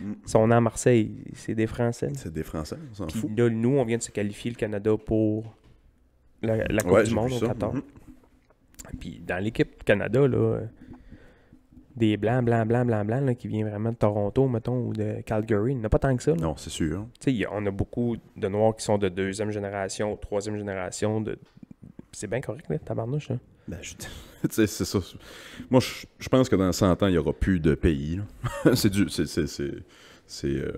mm. sont à Marseille, c'est des Français. C'est des Français, on s'en fout. Là, nous, on vient de se qualifier le Canada pour la, Coupe du Monde au 14. Mm-hmm. Puis dans l'équipe Canada, là, des blancs, blancs, blancs, blancs, blancs, qui viennent vraiment de Toronto, mettons, ou de Calgary. Il n'y en a pas tant que ça. Non, c'est sûr. Tu sais, on a beaucoup de Noirs qui sont de deuxième génération, troisième génération. De... C'est bien correct, là, tabarnouche. Là. Ben, je...
c'est ça. Moi, je, pense que dans 100 ans, il n'y aura plus de pays. c'est du... C'est, euh,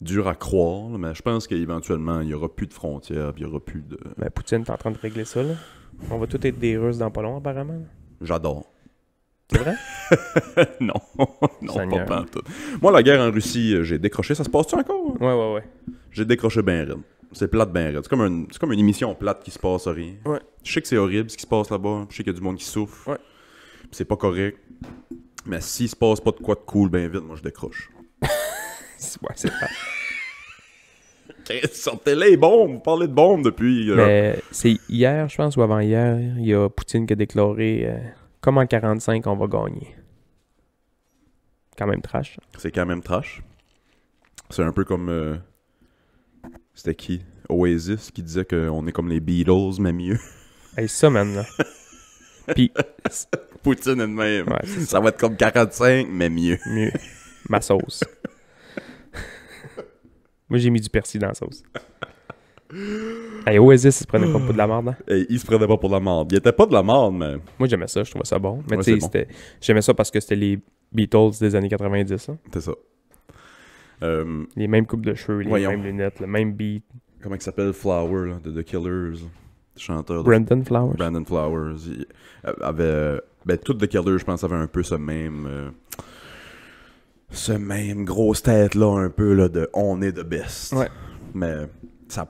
dur à croire, mais je pense qu'éventuellement, il n'y aura plus de frontières, il n'y aura plus
de... Ben, Poutine t'es en train de régler ça, là. On va tous être des Russes dans pas long, apparemment.
J'adore. C'est vrai? non, non, pas Moi, la guerre en Russie, euh, j'ai décroché. Ça se passe-tu encore? Ouais, ouais, ouais. J'ai décroché ben raide. C'est plate ben C'est comme, comme une émission plate qui se passe rien. Je sais que c'est horrible ce qui se passe là-bas. Je sais qu'il y a du monde qui souffre. Ouais. C'est pas correct. Mais s'il se passe pas de quoi de cool ben vite, moi, je décroche. ouais, c'est pas... Sortez les bombes! Vous parlez de bombes depuis. Euh, c'est
hier, je pense, ou avant hier, il y a Poutine qui a déclaré. Euh, comme 45, on va gagner. Quand même trash.
C'est quand même trash. C'est un peu comme. Euh, c'était qui Oasis qui disait qu'on est comme les Beatles, mais mieux.
Hey, ça, man. Là.
Puis.
Poutine elle même. ça. va être comme 45, mais mieux. Mieux. Ma sauce. Moi, j'ai mis du persil dans la sauce. Hey, Oasis, ils se prenait pas pour de la merde. Hein? se prenait pas pour de la merde. il était pas de la merde, mais. Moi, j'aimais ça, je trouvais ça bon. Mais j'aimais ça parce que c'était les Beatles des années 90. Hein. C'est ça. Euh, les mêmes coupes de cheveux, les mêmes lunettes, le même beat. Comment il s'appelle Flower, de The
Killers Chanteur. Brandon Flowers. Brandon Flowers. avait. Ben, tout The Killers, je pense, avait un peu ce même. Euh, ce même grosse tête-là, un peu, là, de on est the best. Ouais. Mais ça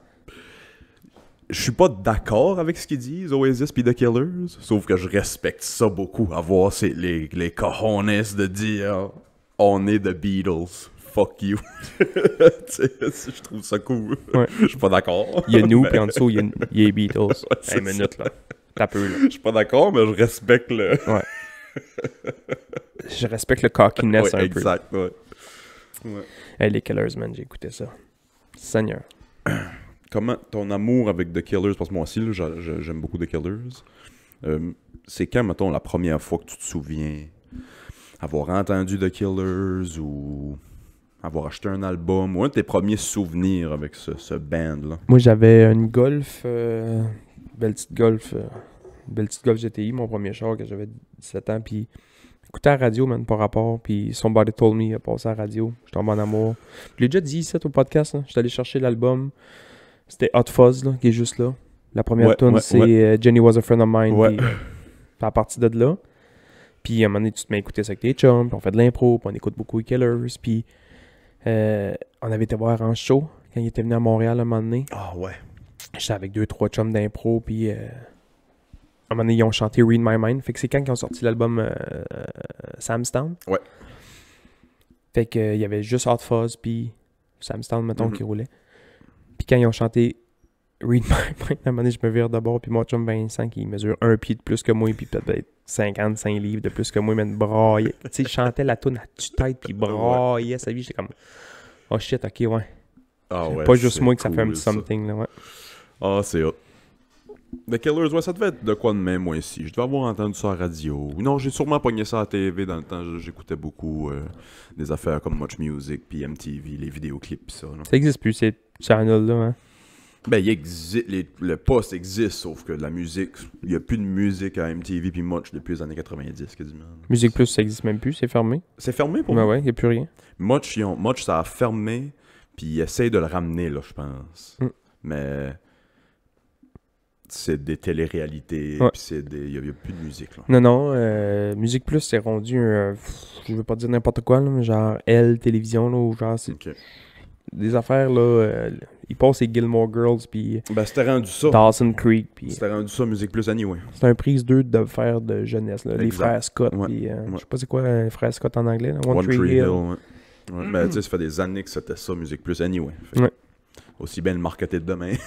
je suis pas d'accord avec ce qu'ils disent, Oasis puis The Killers, sauf que je respecte ça beaucoup, avoir ces, les, les cojones de dire on est The Beatles. Fuck you. je trouve ça cool. Je suis pas d'accord. Il y a nous, puis en dessous, il y a,
les Beatles. Ouais, minutes minute, là. T'as
peu, là. Je suis pas d'accord, mais je respecte le.
Ouais. je respecte le cockiness un peu. Exact, ouais. ouais. Hey, les Killers, man, j'ai écouté ça. Seigneur comment ton amour avec The
Killers, parce que moi aussi, j'aime beaucoup The Killers, euh, c'est quand, mettons, la première fois que
tu te souviens
avoir entendu The Killers ou avoir acheté un album ou un de tes premiers souvenirs avec ce, band-là?
Moi, j'avais une Golf, euh, belle petite Golf, euh, belle petite Golf GTI, mon premier char que j'avais 17 ans, puis écoutais la radio, même, par rapport, puis Somebody Told Me a passé à la radio, je tombe en amour. Je l'ai déjà dit, ça, au podcast, hein, j'étais allé chercher l'album, c'était Hot Fuzz qui est juste là. La première ouais, tune, c'est euh, Jenny Was a Friend of Mine. Puis, euh, à partir de là. Puis à un moment donné, tu te mets à écouter ça avec tes chums, puis on fait de l'impro, puis on écoute beaucoup Killers. Puis euh, on avait été voir en show quand il était venu à Montréal à un moment donné. Ah ouais. J'étais avec deux, trois chums d'impro, puis à un moment donné, ils ont chanté Read My Mind. Fait que c'est quand qu'ils ont sorti l'album Sam's Town. Ouais. Fait qu'il y avait juste Hot Fuzz, puis Sam's Town, mettons, mm-hmm. qui roulait. Puis quand ils ont chanté Read My Mind, à un moment donné, je me vire d'abord, puis mon chum Vincent, qui mesure un pied de plus que moi, puis peut-être 55 livres de plus que moi, mais me tu sais, il chantait la toune à tue-tête, puis braillait sa vie. J'étais comme, oh shit, ok, ouais. Ah ouais, pas juste moi que ça fait un petit something. Là, ouais. Ah, c'est
haut. The Killers, ouais, ça devait être de quoi de même, moi, ici. Je devais avoir entendu ça à la radio. Non, j'ai sûrement pogné ça à la TV dans le temps. J'écoutais beaucoup euh, des affaires comme Much Music, puis MTV, les vidéoclips, ça. Ça
existe plus, ces channels-là, hein?
Ben, il existe, le poste existe, sauf que la musique, il n'y a plus de musique à MTV puis Much depuis les années 90, quasiment.
Musique Plus, ça existe même plus, c'est fermé. C'est fermé pour ben ouais, il n'y a plus rien.
Much, ils ont, Much, ça a fermé, puis ils essayent de le ramener, là, je pense. Mm. Mais c'est des téléréalités, ouais. c'est des... Il n'y a, plus de musique. Là. Non,
non. Euh, musique Plus, c'est rendu un... je veux pas dire n'importe quoi, là, mais genre L, télévision, ou genre... C'est... Des affaires, là... Euh, ils passent les Gilmore Girls, puis... Ben, c'était rendu ça. Dawson Creek, puis... C'était rendu ça, Musique Plus, anyway. C'était un prise 2 de faire de jeunesse, Les frères Scott, puis... Euh, je sais pas c'est quoi, frères Scott en anglais, One, Tree, Hill. Hill
ben, mm. tu sais, ça fait des années que c'était ça, Musique Plus, anyway. Fait. Aussi bien le marketer de demain.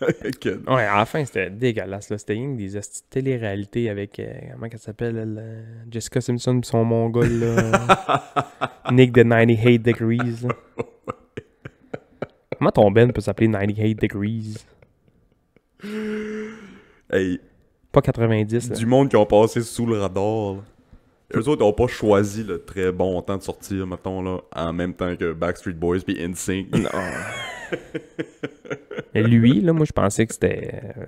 Ouais, à la fin, c'était dégueulasse. Là. C'était une des télé-réalités avec. Euh, comment elle s'appelle euh, Jessica Simpson et son mongol. Nick de 98 Degrees. comment ton Ben peut s'appeler 98 Degrees Hey. Pas 90. Là. Du monde qui ont passé sous le radar.
Là. Eux autres n'ont pas choisi le très bon temps de sortir, mettons, là, en même temps que
Backstreet Boys puis NSYNC. Non. Lui, là, moi, je pensais que c'était euh,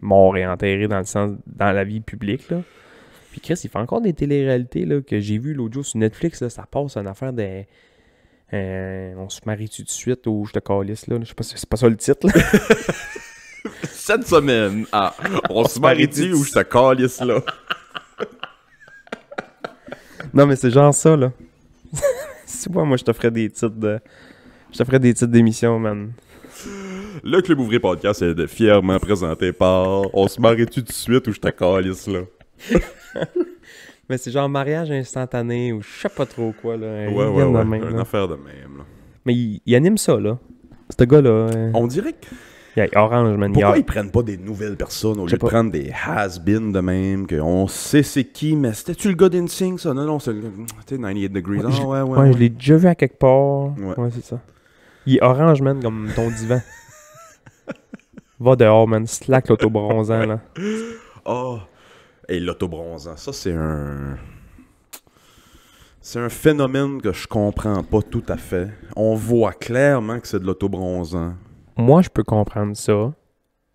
mort et enterré dans le sens, dans la vie publique, là. Puis Chris, il fait encore des téléréalités, là, que j'ai vu l'audio sur Netflix, ça passe en affaire des... Euh, on se marie-tu de suite ou je te calisse, là? Je sais pas si c'est pas ça le titre,
Cette semaine, ah, on, se marie-tu ou je te calisse, là?
non, mais c'est genre ça, là. si moi, moi, je te ferais des titres de... Ça ferait des titres d'émission, man.
Le Club Ouvrier Podcast est fièrement présenté par On se marie-tu tout de suite ou je te calisse, là?
Mais c'est genre mariage instantané ou je sais pas trop quoi, là. Ouais, ouais, ouais. Une affaire de même, là. Mais il, anime ça, là. Ce gars-là. Euh, on dirait que. Yeah, orange, man.
Pourquoi ils prennent pas des nouvelles personnes au lieu de prendre des has-been de même, qu'on sait c'est qui, mais c'était-tu le gars d'Insync, ça? Non, non, c'est le 98 Degrees. Ouais, ah, ouais, ouais, je
l'ai déjà vu à quelque part. ouais c'est ça. Il est orange, man, comme ton divan. Va dehors, man. Slack l'autobronzant, là.
Oh! Et l'autobronzant, ça, c'est un. C'est un phénomène que je
comprends pas tout à fait. On voit clairement que c'est de l'autobronzant. Moi, je peux comprendre ça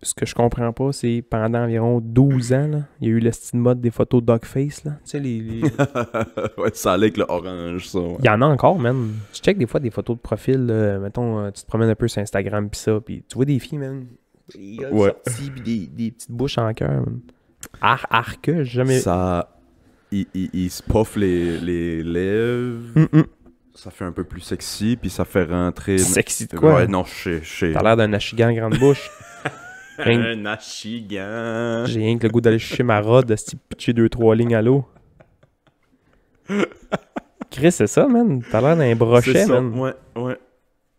ce que je comprends pas, c'est pendant environ 12 ans, il y a eu le style mode des photos Dogface. Là. Tu sais, les.
ouais, ça allait avec le orange, ça. Il y en a encore, même.
Je check des fois des photos de profil. Euh, mettons, euh, tu te promènes un peu sur Instagram, puis ça, puis tu vois des filles, même. Des ouais. sorties, pis des, petites bouches en cœur. Ar arque, jamais. Ça.
Il, se puff les, les lèvres. Mm, mm. Ça fait un peu plus sexy, puis ça fait rentrer. Sexy de quoi? Ouais, non, je sais. T'as l'air
d'un achigan grande bouche. un achigan. J'ai rien que le goût d'aller chez ma rod, de pitcher deux, trois lignes à l'eau. Chris, c'est ça, man. T'as l'air d'un brochet, man.
Ouais, ouais.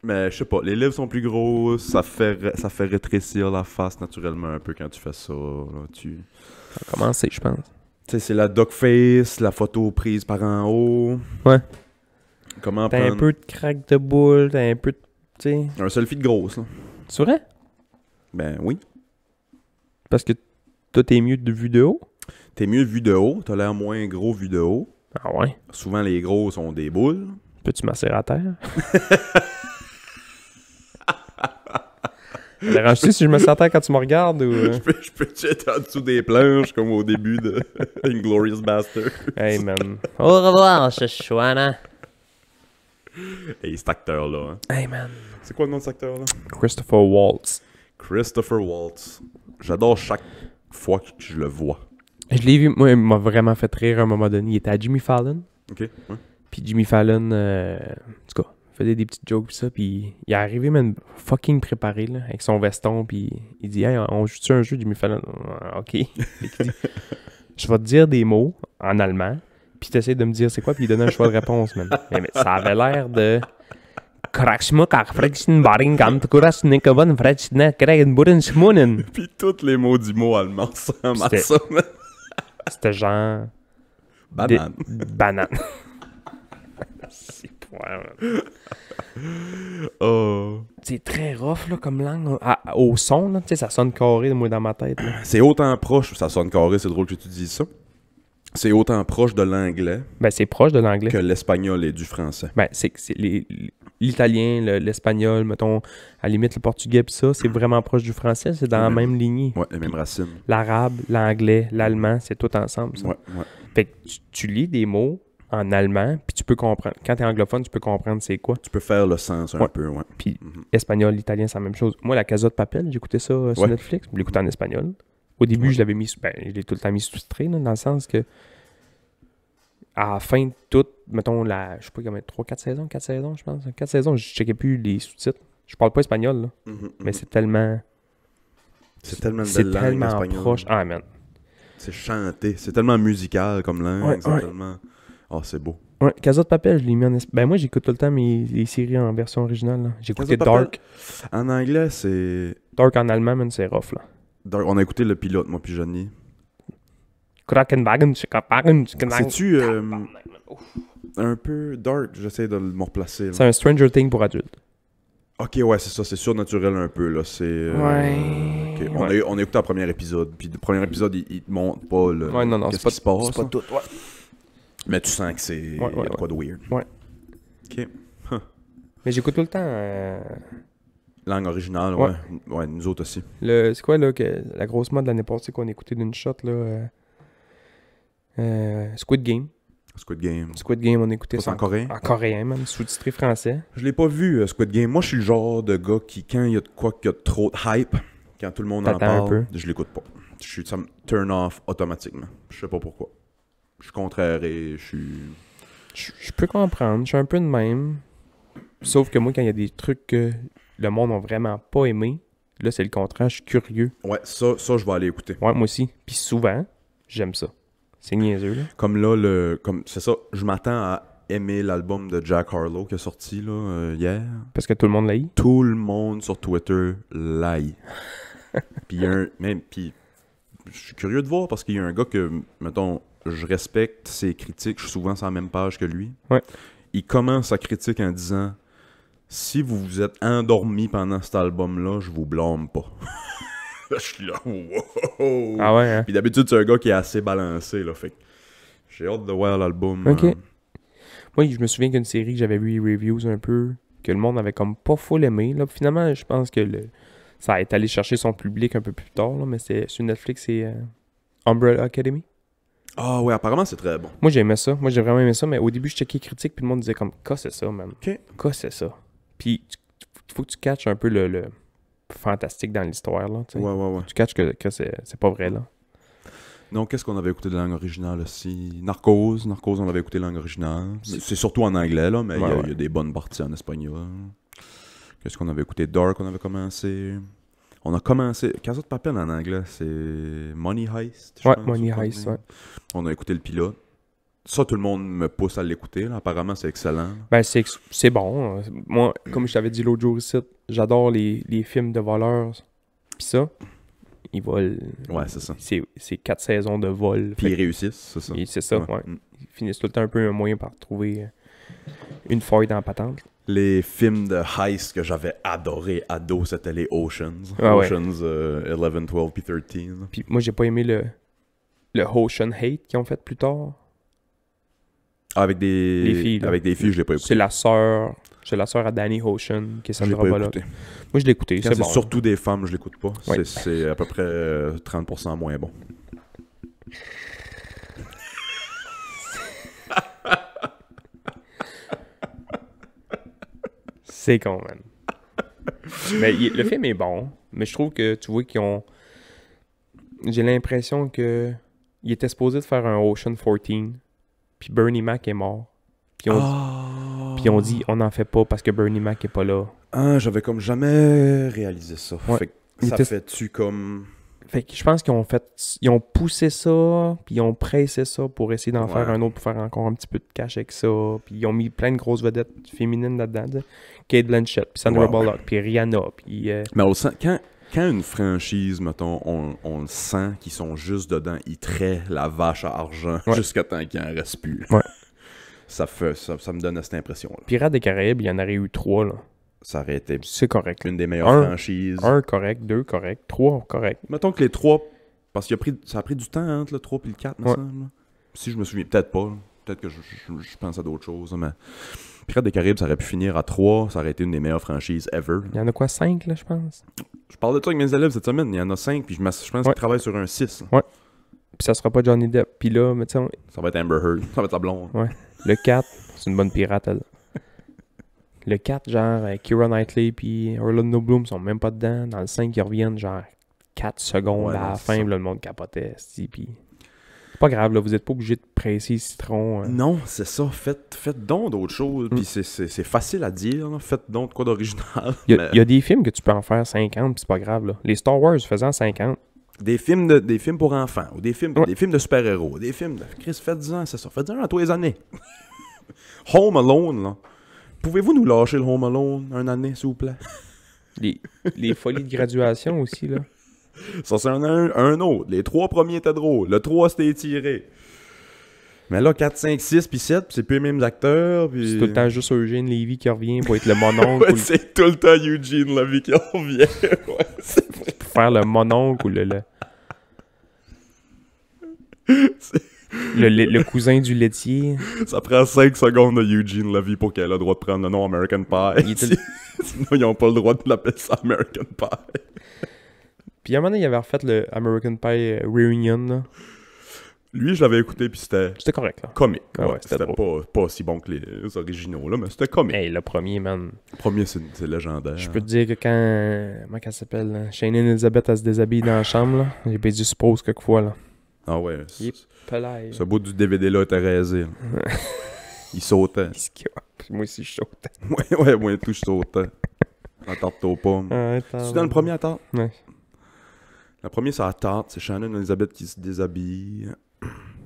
Mais je sais pas, les lèvres sont plus grosses, ça fait, ça fait rétrécir la face naturellement un peu quand tu fais ça. Là, tu...
Ça a commencé, je pense.
Tu sais, c'est la duck face, la photo prise par en haut. Ouais. Comment T'as un peu de
craque de boule, t'as un peu de.
Un selfie de grosse, là. C'est vrai? Ben oui. Parce que toi, t'es mieux de vue de haut? T'es mieux vu de haut, t'as l'air moins gros vu de haut. Ah ouais? Souvent, les gros sont des boules.
Peux-tu m'asseoir à terre? Dérange-tu si je me à terre quand tu me regardes ou. Euh? je peux,
te peux en dessous des planches comme au début de Inglorious Bastard. Hey man.
Au revoir, Shoshwana. Hey,
cet acteur-là.
Hein. Hey man. C'est quoi le nom de cet acteur-là? Christopher Waltz.
Christopher Waltz. J'adore chaque fois que je le vois.
Je l'ai vu, moi, il m'a vraiment fait rire à un moment donné. Il était à Jimmy Fallon. Ok, Puis Jimmy Fallon, euh, en tout cas, faisait des petites jokes pis ça, puis il est arrivé même fucking préparé, là, avec son veston, puis il dit « Hey, on joue-tu un jeu, Jimmy Fallon? Ah, ok. Je vais te dire des mots en allemand, puis essaies de me dire c'est quoi, puis il donne un choix de réponse, même. Eh, mais ça avait l'air de tous
les mots du mot allemand, ça, C'était genre.
Banane. C'est très rough comme langue hein. ah, au son. Ça sonne carré dans ma tête.
C'est autant proche, ça sonne carré, c'est drôle que tu dises ça. C'est
autant proche de l'anglais. Ben, c'est proche de l'anglais. Que l'espagnol et du français. Ben, c'est l'italien, l'espagnol, mettons, à limite le portugais, ça, c'est vraiment proche du français, c'est dans la même, lignée. Ouais, les même racine. L'arabe, l'anglais, l'allemand, c'est tout ensemble, Ouais, Fait que tu, lis des mots en allemand, puis tu peux comprendre. Quand tu es anglophone, tu peux comprendre c'est quoi. Tu peux faire le sens un peu, ouais. Puis mhm. espagnol, italien, c'est la même chose. Moi, la Casa de Papel, j'écoutais ça euh, sur Netflix, je l'écoutais en espagnol. Au début, je l'avais mis. Ben, je l'ai tout le temps mis sous trait, dans le sens que. À la fin de toute, mettons, la, je sais pas combien, 3, 4 saisons, 4 saisons, je pense. 4 saisons, je checkais plus les sous-titres. Je parle pas espagnol, là. Mm-hmm, mm-hmm. mais c'est tellement. C'est tellement C'est tellement proche.
Ah, man. C'est chanté. C'est tellement musical comme
langue. c'est tellement. Oh, c'est beau. Ouais, Casa de Papel, je l'ai mis en espagnol. Ben, moi, j'écoute tout le temps mes les séries en version originale. J'écoutais Dark. En anglais, c'est. Dark en allemand, c'est rough, là on a écouté le pilote, moi puis Johnny. C'est-tu
euh, un peu dark? J'essaie de me replacer. C'est un Stranger
Thing pour adultes.
Ok, ouais, c'est ça, c'est surnaturel un peu, là. C'est. Euh, ouais. on, a, on, écouté le premier épisode, puis le premier épisode, il, il te montre pas le. Ouais, non, non, c'est pas, se passe, pas hein. tout, ouais. Mais tu sens que c'est. a quoi de weird.
Ouais. Ok. Mais j'écoute tout le temps. Euh,
Langue originale, ouais. ouais. nous autres aussi.
C'est quoi, là, que la grosse mode de l'année passée qu'on écoutait d'une shot, là euh, euh, Squid Game. Squid Game. Squid Game, on écoutait ça. En, coréen. En coréen, même, sous-titré français.
Je l'ai pas vu, euh, Squid Game. Moi, je suis le genre de gars qui, quand il y a de quoi qu'il y a trop de hype, quand tout le monde en parle, un je l'écoute pas. Je suis, ça me turn off automatiquement. Je sais pas pourquoi. Je
suis contraire et je suis. Je, peux comprendre. Je suis un peu de même. Sauf que moi, quand il y a des trucs que le monde n'a vraiment pas aimé. Là, c'est le contraire, je suis curieux. Ouais, ça, ça je vais aller écouter. Ouais, moi aussi. Puis souvent, j'aime ça. C'est niaiseux, là.
Comme là, le, comme, c'est ça, je m'attends à aimer l'album de Jack Harlow qui est sorti là, euh, hier. Parce que tout le monde l'a Tout le monde sur Twitter l'a Puis même, puis je suis curieux de voir parce qu'il y a un gars que, mettons, je respecte ses critiques, je suis souvent sur la même page que lui. Ouais. Il commence sa critique en disant si vous vous êtes endormi pendant cet album-là, je vous blâme pas. je suis là, Ah ouais, hein? Puis d'habitude, c'est un gars qui est assez balancé, là, fait j'ai hâte de
voir l'album. Ok. Moi, je me souviens qu'une série que j'avais vu reviews un peu, que le monde avait comme pas full aimé, Finalement, je pense que le... ça est allé chercher son public un peu plus tard, mais c'est sur Netflix, c'est euh, Umbrella Academy. Ah ouais, apparemment c'est très bon. Moi j'aimais ça, moi j'ai vraiment aimé ça, mais au début je checkais critique puis le monde disait comme Quoi, c'est ça man. quest c'est ça puis il faut que tu catches un peu le, fantastique dans l'histoire. Là, Tu catches que, c'est, pas vrai. là. Non, qu'est-ce qu'on avait écouté de langue originale aussi
Narcose, Narcose, on avait écouté de langue originale. C'est surtout en anglais, là, mais il y, a des bonnes parties en espagnol. Qu'est-ce qu'on avait écouté Dark, on avait commencé. On a commencé. Casa de Papel en anglais, c'est Money Heist. Ouais, Money Heist, ouais. On a écouté le pilote.
Ça, tout le monde me pousse à l'écouter. Apparemment, c'est excellent. Ben, c'est bon. Hein. Moi, comme je t'avais dit l'autre jour ici, j'adore les, les, films de voleurs. Puis ça, ils volent. Ouais, c'est ça. C'est quatre saisons de vol. Puis ils réussissent, c'est ça. C'est ça, ouais. Ils finissent tout le temps un peu un moyen par trouver euh, une feuille dans la patente. Les
films de heist que j'avais adoré ado, c'était les Oceans. Ah Oceans 11, euh, 12 puis 13. Puis
moi, j'ai pas aimé le, le Ocean Hate qu'ils ont fait plus tard.
Ah, avec des filles. je Avec des filles, je l'ai pas écouté. C'est la
sœur. C'est la sœur à Danny Ocean qui est ah, pas Moi, je l'ai écouté. C'est bon, surtout
des femmes, je l'écoute pas. C'est à peu près 30% euh, moins bon.
C'est con, man. mais le film est bon, mais je trouve que tu vois qu'ils ont. J'ai l'impression que. Il était supposé de faire un Ocean 14 puis Bernie Mac est mort. Puis on, ah. on dit, on n'en fait pas parce que Bernie Mac est pas là. Ah, j'avais comme jamais réalisé ça. Fait ça fait-tu comme. Fait que je pense qu'ils ont fait. Ils ont poussé ça, puis ils ont pressé ça pour essayer d'en faire un autre, pour faire encore un petit peu de cash avec ça. Puis ils ont mis plein de grosses vedettes féminines là-dedans. Kate Blanchett, puis Sandra Bullock, puis Rihanna. Puis, euh,
Mais au sein, quand, quand une franchise, mettons, on, le sent qu'ils sont juste dedans, ils traient la vache à argent jusqu'à temps qu'il en reste plus. Ça, fait, ça, me donne cette impression-là. Pirates des Caraïbes, il y en aurait eu trois. Là. Ça aurait été C'est correct. une des meilleures franchises. Un correct, deux correct, trois correct. Mettons que les trois, parce que ça a pris du temps entre le 3 et le 4, me Si je me souviens, peut-être pas. Peut-être que je pense à d'autres choses, mais. Pirates des Caraïbes, ça aurait pu finir à 3, ça aurait été une des meilleures franchises ever.
Il y en a quoi, 5 là, je pense
Je parle de ça avec mes élèves cette semaine, il y en a
5, puis je, pense qu'ils travaillent sur un 6. Ouais. Puis ça sera pas Johnny Depp, puis là, mais Ça va être Amber Heard, ça va être la blonde. Ouais. Le 4, c'est une bonne pirate, elle. Le 4, genre, euh, Kira Knightley puis Orlando Bloom sont même pas dedans. Dans le 5, ils reviennent, genre, 4 secondes à la fin, là, le monde capotait, puis pas grave, là, vous n'êtes pas obligé de presser citron. Hein. Non, c'est ça. Faites, faites donc d'autres choses. Mm. c'est facile à dire. Faites donc de quoi d'original. Il y, a des films que tu peux en faire 50, puis c'est pas grave. Là. Les Star Wars faisant 50. Des films, des films pour enfants, ou des films, des films de super-héros, des films de. Chris, faites-en,
c'est ça. Faites-en à tous les années. Home Alone, là. Pouvez-vous nous lâcher le Home
Alone un année, s'il vous plaît? Les, les folies de graduation aussi, là.
Ça, c'est un, un, autre. Les trois premiers étaient drôles. Le 3, c'était étiré.
Mais là, 4, 5, 6, puis 7, c'est plus les mêmes acteurs. Puis... C'est tout le temps juste Eugene Levy qui revient pour être le mononcle.
c'est tout le temps Eugene Levy qui revient.
Pour faire le mononcle ou le... le... cousin du laitier.
Ça prend 5 secondes de Eugene Levy pour qu'elle ait le droit de prendre le nom American Pie. Sinon, ils n'ont pas le droit de l'appeler ça American Pie.
Puis à un moment donné, il avait refait le American Pie euh, Reunion. Là. Lui, je l'avais écouté, puis c'était. C'était
correct, là. Comique. Ah ouais, c'était pas, pas aussi bon que les originaux, là, mais c'était comique. Hey, le premier, man.
Le premier, c'est légendaire. Je peux hein. te dire que quand. Comment qu'elle s'appelle, hein, Shane Elizabeth, elle se déshabille dans la chambre, là. J'ai pas dû suppose quelquefois, quelquefois là. Ah ouais. Il est pelé. ce bout du DVD-là
était rasé. il sautait. moi aussi, je sautais. ouais, ouais, moi tout, je sautais. En tarte aux pommes. tu dans le premier attends. Ouais. La première, c'est la tarte. C'est Shannon Elizabeth qui se déshabille.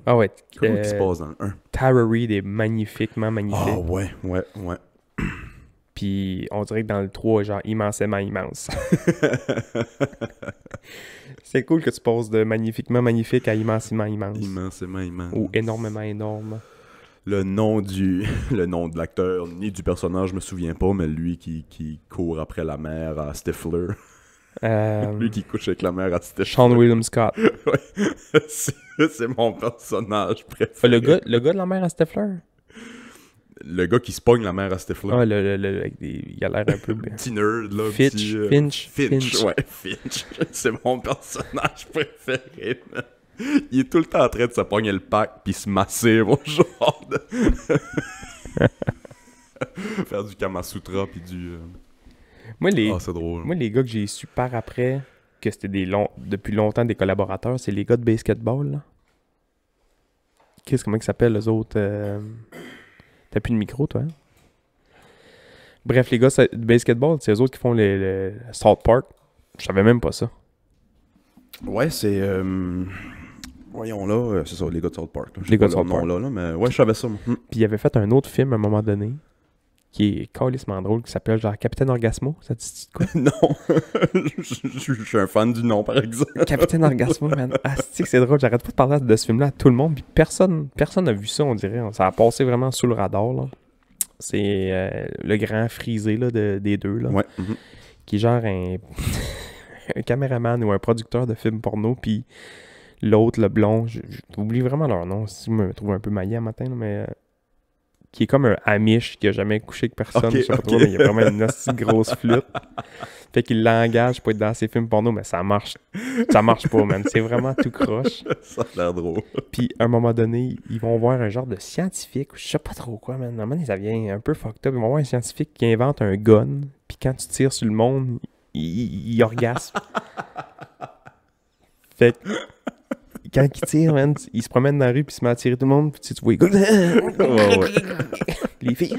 Ah ouais. Comment qui euh, se passe
dans le Tara Reid est magnifiquement magnifique. Ah ouais, ouais, ouais. Puis on dirait que dans le 3, genre immensément immense. c'est cool que tu passes de magnifiquement magnifique à immensément immense. Immensément immense. Ou énormément énorme.
Le nom du le nom de l'acteur ni du personnage, je me souviens pas, mais lui qui, qui court après la mère à Stifler. Euh, Lui qui couche avec la mère à
Stephen. Sean William Scott.
C'est mon personnage préféré. Le gars, le gars de la mère à Stefler. Le gars qui se pogne la mère à Stefler. Ah, le, il a l'air un peu... petit nerd, là. Euh, Finch, Finch. Finch, ouais, Finch. C'est mon personnage préféré, Il est tout le temps en train de se pogner le pack puis se masser, bon genre Faire du Kamasutra puis
du... Euh, ah, moi, les, gars que j'ai su par après, que c'était des depuis longtemps des collaborateurs, c'est les gars de basketball. Là. Qu'est-ce comment ils s'appellent les autres euh, T'as plus de micro, toi hein? Bref, les gars de basketball, c'est eux autres qui font les, Salt Park. Je savais même pas ça.
Ouais, c'est. Euh, voyons là, euh, c'est ça, les gars de Salt Park. Les gars de Salt Park. Là,
mais ouais, je savais ça. Hmm. Puis ils avaient fait un autre film à un moment donné qui est calissement drôle, qui s'appelle genre Capitaine Orgasmo. Ça te dit quoi? non.
je, suis un fan du nom, par exemple. Capitaine Orgasmo,
man. Ah, c'est drôle. J'arrête pas de parler de ce film-là à tout le monde. Puis personne personne n'a vu ça, on dirait. Ça a passé vraiment sous le radar. Là. C'est euh, le grand frisé là, des deux. Là, ouais. Mhm. Qui est genre un, caméraman ou un producteur de films porno. Puis l'autre, le blond, j'oublie vraiment leur nom. Si je me trouve un peu maillé à matin, mais euh, qui est comme un Amish qui a jamais couché avec personne, sur je mais il a vraiment une aussi grosse flûte. Fait qu'il l'engage pour être dans ses films porno, mais ça marche. Ça marche pas, man. C'est vraiment tout croche. Ça a l'air drôle. Puis à un moment donné, ils vont voir un genre de scientifique, je sais pas trop quoi, man. Normalement, ça vient un peu fucked up. Ils vont voir un scientifique qui invente un gun, puis quand tu tires sur le monde, il, il orgasme. fait que quand il tire, il se promène dans la rue puis il se met à tirer tout le monde. Puis tu, vois, les filles.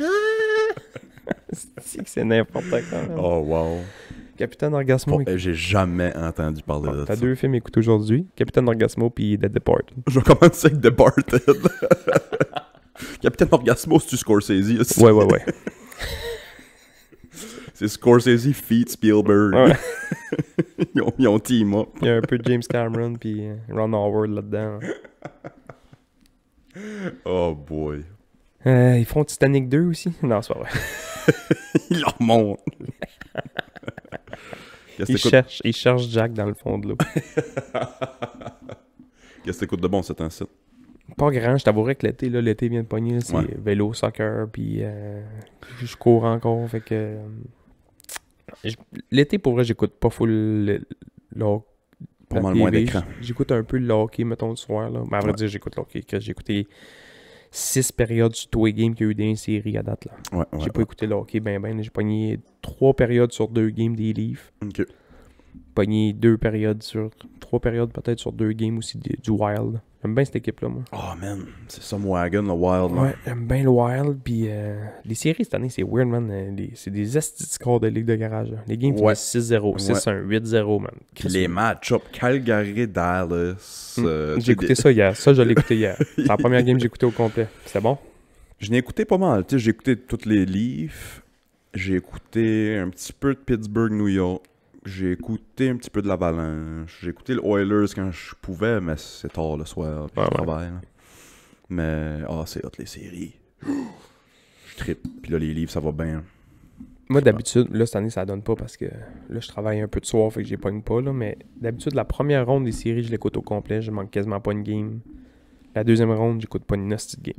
c'est n'importe quoi. Oh, wow. Capitaine Orgasmo. Eh, j'ai jamais entendu parler de ça. T'as deux films écoutés aujourd'hui Capitaine Orgasmo puis The Departed. Je vais commencer avec The Departed. Capitaine Orgasmo, c'est-tu Scorsese aussi? Ouais, ouais, ouais.
C'est Scorsese feat Spielberg. ils, ont, team up.
Il y a un peu James Cameron puis euh, Ron Howard là-dedans. Oh boy. Euh, ils font Titanic 2 aussi? Non, c'est pas vrai. ils leur montrent. ils, cherchent, Jack dans le fond de l'eau.
Qu'est-ce que t'écoutes de bon cet incite?
Pas grand, je t'avouerais que l'été, là, l'été vient de pogner, c'est vélo, soccer, puis euh, je cours encore, fait que... L'été, pour vrai, j'écoute pas full le, moins d'écran. J'écoute un peu le mettons, le soir. Là. Mais à vrai dire, j'écoute le hockey. J'ai écouté six périodes du Toy Game qu'il y a eu des séries à date. là. Ouais, j'ai pas écouté le hockey ben ben. J'ai pogné trois périodes sur deux games des Leafs pogné deux périodes sur. Trois périodes peut-être sur deux games aussi du, Wild. J'aime bien cette équipe-là, moi. Oh man, c'est Some Wagon, le Wild. Ouais, j'aime bien le Wild. Puis euh, les séries cette année, c'est weird, man. Euh, c'est des esthétiques de Ligue de Garage. Les games ouais. 6-0, 6-1, 8-0, man. les match-up Calgary-Dallas. Hmm. Euh, j'ai écouté ça hier. Ça, je l'ai écouté hier. C'est la première game que j'ai écouté au complet. C'était bon?
Je n'ai écouté pas mal. tu sais J'ai écouté toutes les Leafs. J'ai écouté un petit peu de Pittsburgh, New York. J'ai écouté un petit peu de l'Avalanche. J'ai écouté le Oilers quand je pouvais, mais c'est tard le soir. Puis Mais,
ah, c'est hot les séries. je trippe. Puis là, les livres, ça va bien. Moi, d'habitude, là, cette année, ça donne pas parce que là, je travaille un peu de soir, fait que j'ai une pas, là. Mais d'habitude, la première ronde des séries, je l'écoute au complet. Je manque quasiment pas une game. La deuxième ronde, j'écoute pas une de game.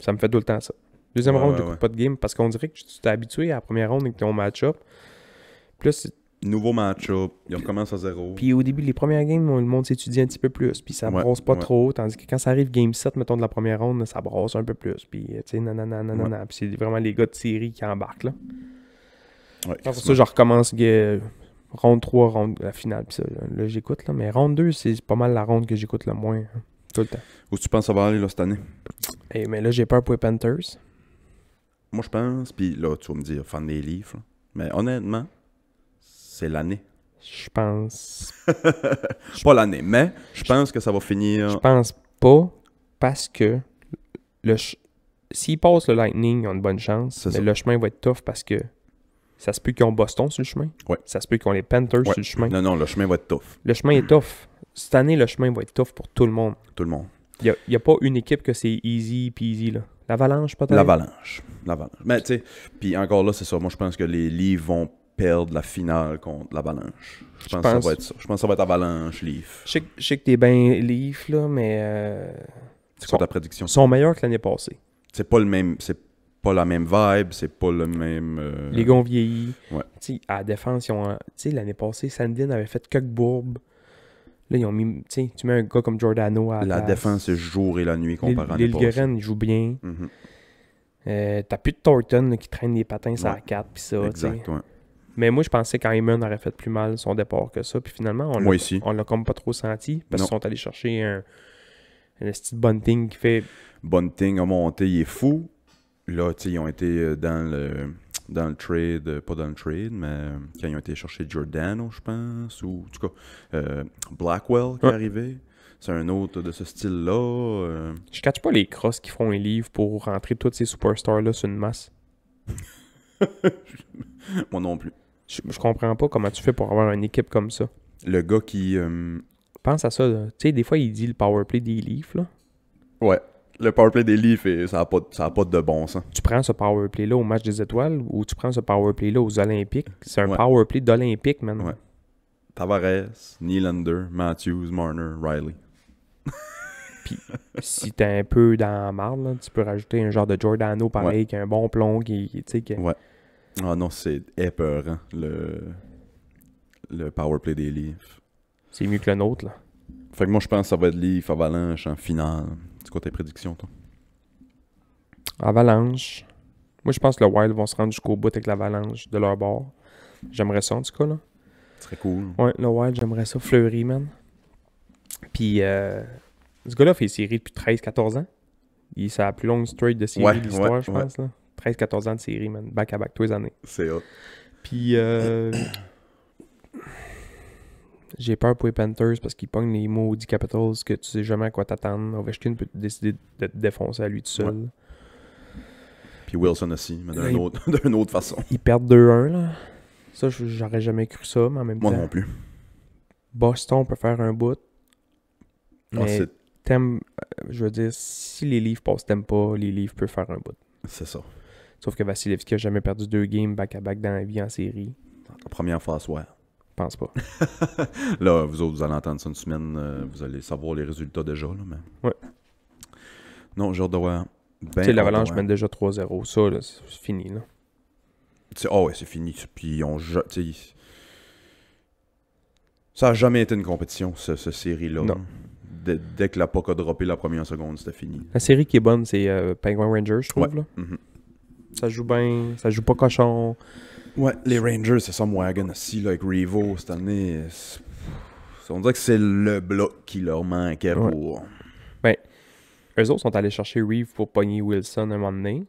Ça me fait tout le temps ça. Deuxième ronde, j'écoute pas de game parce qu'on dirait que tu t'es habitué à la première ronde et t'es ton match-up. Puis là, nouveau match-up, ils recommencent à zéro. Puis au début, les premières games, le monde s'étudie un petit peu plus, puis ça brosse pas trop, tandis que quand ça arrive game 7, mettons, de la première ronde, ça brosse un peu plus, puis tu sais, nanana, nanana, puis c'est vraiment les gars de série qui embarquent, là. Ouais, ça, je recommence ronde 3, ronde la finale, puis là, j'écoute, là, mais ronde 2, c'est pas mal la ronde que j'écoute le moins, hein,
tout le temps. Où tu penses ça va aller, cette année?
Et, eh, mais là, j'ai peur pour les Panthers.
Moi, je pense, puis là, tu vas me dire, fan des livres, mais honnêtement c'est l'année. Je pense.
pas l'année, mais je pense que ça va finir. Je pense pas parce que le s'ils passent le Lightning, ils ont une bonne chance. Mais le chemin va être tough parce que ça se peut qu'ils ont Boston sur le chemin. Ouais. Ça se peut qu'ils ont les Panthers sur le chemin. Non, non, le chemin va être tough. Le chemin est tough. Cette année, le chemin va être tough pour tout le monde. Tout le monde. Il n'y a, pas une équipe que c'est easy peasy. Là. L'avalanche, peut-être L'avalanche.
L'avalanche. Mais tu sais, puis encore là, c'est ça. Moi, je pense que les livres vont perdre la finale contre l'Avalanche. Je, pense, que ça va être ça. Je pense que ça va être Avalanche,
Leaf. Je sais, je sais que t'es bien Leaf, là, mais. Euh, c'est
quoi ta prédiction? Ils sont meilleurs que l'année passée. C'est pas le même. C'est pas la même vibe, c'est pas le même. Euh, les gars vieillis.
vieilli. sais, à la défense, ils ont. Hein, l'année passée, Sandin avait fait quelques bourbe Là, ils ont mis. Tu mets un gars comme Giordano à. La, la défense, c'est jour et la nuit comparé à l'année passée. il joue bien. Mhm. Euh, t'as plus de Thornton qui traîne les patins sur la 4 pis ça. Exact, mais moi, je pensais qu'Aiman aurait fait plus mal son départ que ça. Puis finalement, on l'a comme pas trop senti parce qu'ils sont allés chercher un, un style Bunting qui fait.
Bunting a monté, il est fou. Là, tu sais ils ont été euh, dans le, dans le trade, euh, pas dans le trade, mais euh, quand ils ont été chercher Giordano, je pense, ou en tout cas
Blackwell qui est arrivé. C'est un autre de ce style-là. Je catch pas les crosses qui font un livre pour rentrer toutes ces superstars-là sur une masse. Moi non plus. Je, comprends pas comment tu fais pour avoir une équipe comme ça. Le gars qui. Euh, Pense à ça. Tu sais, des fois, il dit le powerplay des Leafs. Là.
Ouais. Le powerplay des Leafs, ça n'a pas, a pas de bon sens.
Tu prends ce powerplay-là au match des étoiles ou tu prends ce powerplay-là aux Olympiques. C'est un powerplay d'Olympique, man. Ouais. Tavares, Nylander, Matthews, Marner, Riley. Puis, si t'es un peu dans la marde, tu peux rajouter un genre de Giordano pareil, qui a un bon plomb, qui, qui, qui ouais. Ah non, c'est
épeurant, le, le powerplay des Leafs. C'est mieux que le nôtre, là. Fait que moi, je pense que ça va être Leaf Avalanche en finale. C'est quoi tes prédictions, toi
Avalanche. Moi, je pense que le Wild vont se rendre jusqu'au bout avec l'Avalanche de leur bord. J'aimerais ça, en tout cas, là. Très cool. Ouais, le Wild, j'aimerais ça. Fleury, man. Puis, euh, ce gars-là fait série depuis 13-14 ans. Il, c'est la plus longue straight de série de l'histoire, je pense, là. 13-14 ans de série, man. Back à back, tous les années. C'est hot. Puis, euh, j'ai peur pour les Panthers parce qu'ils pognent les maudits Capitals que tu sais jamais à quoi t'attendre. Ovechkin peut décider de te défoncer à lui tout seul.
Puis Wilson aussi, mais d'une autre,
autre, façon. Ils perdent 2-1, là. Ça, j'aurais jamais cru ça, mais en même temps. Moi non plus. Boston peut faire un bout. Oh, mais euh, je veux dire, si les livres passent t'aimes pas, les livres peuvent faire un bout. C'est ça. Sauf que Vasilevski a jamais perdu deux games back-à-back dans la vie en série. La première fois Je
Pense pas. là, vous autres, vous allez entendre ça une semaine. Euh, vous allez savoir les résultats déjà. Là, mais... Ouais. Non, genre de sais, la l'Avalanche mène
déjà 3-0. Ça, c'est fini. Ah ouais, c'est fini.
Puis on Ça n'a jamais été une compétition, ce, série-là. Dès, que la POC a droppé la première seconde, c'était fini.
La série qui est bonne, c'est
euh, Penguin Rangers, je trouve. Là. Mm-hmm
ça joue bien, ça joue pas cochon. Ouais,
les Rangers, c'est ça, wagon aussi, là, avec Revo cette année. On dirait que c'est
le bloc qui leur manquait pour. Ben, eux autres sont allés chercher Reeve pour pogner Wilson un moment donné.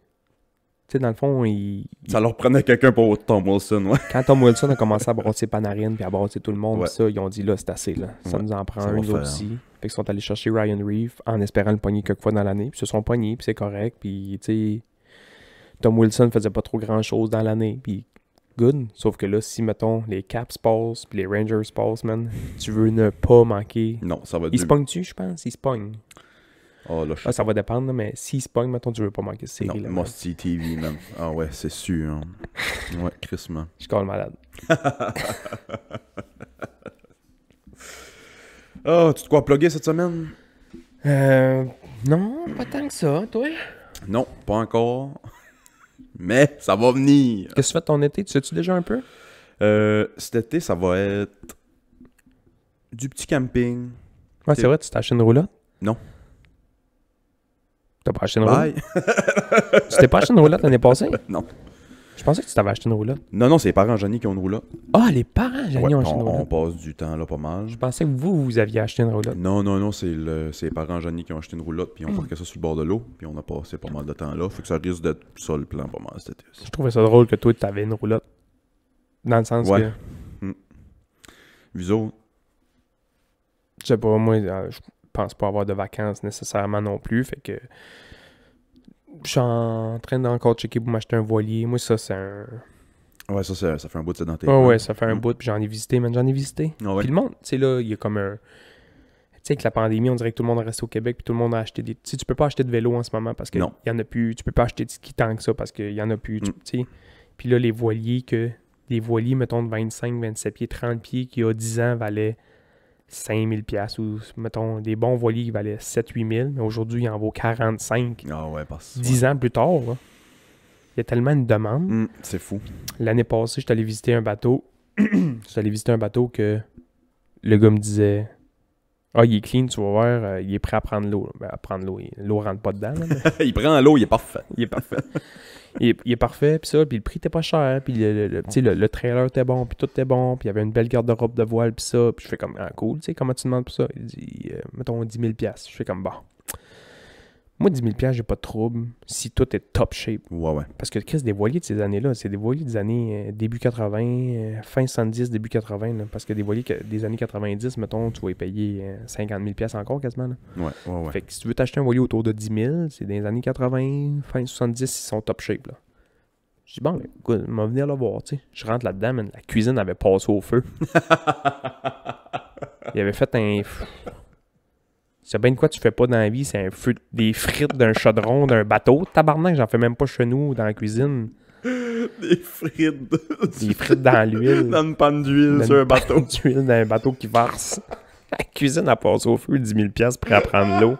Tu sais, dans le fond, ils. Ça leur prenait quelqu'un pour Tom Wilson, ouais. Quand Tom Wilson a commencé à brosser Panarin puis à brosser tout le monde, ça, ils ont dit là, c'est assez, là. Ça nous en prend un, un aussi. Fait qu'ils sont allés chercher Ryan Reeve en espérant le pogner quelquefois dans l'année. Puis se sont pognés, puis c'est correct. Puis, tu sais, Tom Wilson faisait pas trop grand-chose dans l'année, puis good. Sauf que là, si, mettons, les Caps passent, puis les Rangers passent, man, tu veux ne pas manquer. Non, ça va être. Ils se tu je pense Ils se Oh, là, je... Ah, ça va dépendre, mais si se mettons, tu veux pas manquer cette série. Non, Mosty
TV, man. Ah ouais, c'est sûr. Hein. Ouais, Chris, man.
Je suis malade. oh, tu te quoi plugger cette semaine Euh. Non, pas tant que ça, toi
Non, pas encore mais ça va venir. Qu'est-ce que tu fais ton été? Tu sais-tu déjà un peu? Euh, cet été, ça va être du petit camping.
Ouais, c'est vrai, tu t'achètes une roulotte? Non. T'as pas acheté une roulotte? tu t'es pas acheté une roulotte l'année passée? Non. Je pensais que tu t'avais acheté une roulotte. Non, non,
c'est les parents Johnny qui ont une roulotte. Ah, les parents Johnny ont une roulotte. On passe du temps là pas mal. Je pensais que vous, vous aviez acheté une roulotte. Non, non, non, c'est le, les parents Johnny qui ont acheté une roulotte, puis on parquait ça sur le bord de l'eau, puis on a passé pas mal de temps là. Fait que ça risque d'être ça le plan pas mal. cet Je trouvais ça drôle que toi, tu avais une roulotte.
Dans le sens que. Mm. Viso. Je sais pas, moi, euh, je pense pas avoir de vacances nécessairement non plus. Fait que je suis en train d'encore checker pour m'acheter un voilier. Moi, ça, c'est un. Ouais, ça,
ça, fait un bout de tes. Ouais, ouais, ça
fait un mm. bout. Puis j'en ai visité, man. J'en ai visité. Ah puis le monde, tu sais, là, il y a comme un. Tu sais, avec la pandémie, on dirait que tout le monde reste au Québec. Puis tout le monde a acheté des. Tu sais, tu peux pas acheter de vélo en ce moment parce qu'il y en a plus. Tu peux pas acheter de ski tant que ça parce qu'il y en a plus. Tu mm. sais. Puis là, les voiliers que. Les voiliers, mettons, de 25, 27 pieds, 30 pieds, qui, il y a 10 ans, valaient 5000$ ou, mettons, des bons voiliers qui valaient 7-8 000, mais aujourd'hui, il en vaut 45. Ah ouais, 10 ans plus tard, il y a tellement de demandes. Hum, c'est fou. L'année passée, je allé visiter un bateau. je suis allé visiter un bateau que le gars me disait ah, il est clean, tu vas voir, euh, il est prêt à prendre l'eau. Ben, à prendre l'eau, l'eau rentre pas dedans. il prend l'eau, il est parfait. il est parfait. il, est, parfait, puis ça, puis le prix était pas cher, puis le, sais le, trailer était bon, puis tout était bon, puis il y avait une belle garde-robe de voile, puis ça, puis je fais comme, ah, cool, tu sais, comment tu demandes pour ça? Il dit, euh, mettons 10 000$. Je fais comme, bon, moi, 10 000 j'ai pas de trouble si tout est top shape. Ouais, ouais. Parce que Chris, des voiliers de ces années-là, c'est des voiliers des années euh, début 80, euh, fin 70, début 80. parce que des voiliers des années 90, mettons, tu vas y payer 50 euh, 000 encore quasiment. Ouais, ouais, ouais. Fait que si tu veux t'acheter un voilier autour de 10 000, c'est des années 80, fin 70, ils sont top shape. Je dis, bon, ben, écoute, on va venir le voir, tu sais. Je rentre là-dedans, mais la cuisine avait passé au feu. Il avait fait un. C'est bien de quoi tu fais pas dans la vie, c'est un feu, des frites d'un chaudron, d'un bateau. Tabarnak, j'en fais même pas chez nous dans la cuisine.
Des frites. Des frites dans l'huile. Dans une panne d'huile sur un bateau.
d'huile dans un bateau qui verse. La cuisine à passé au feu 10 000$ prêt à prendre l'eau.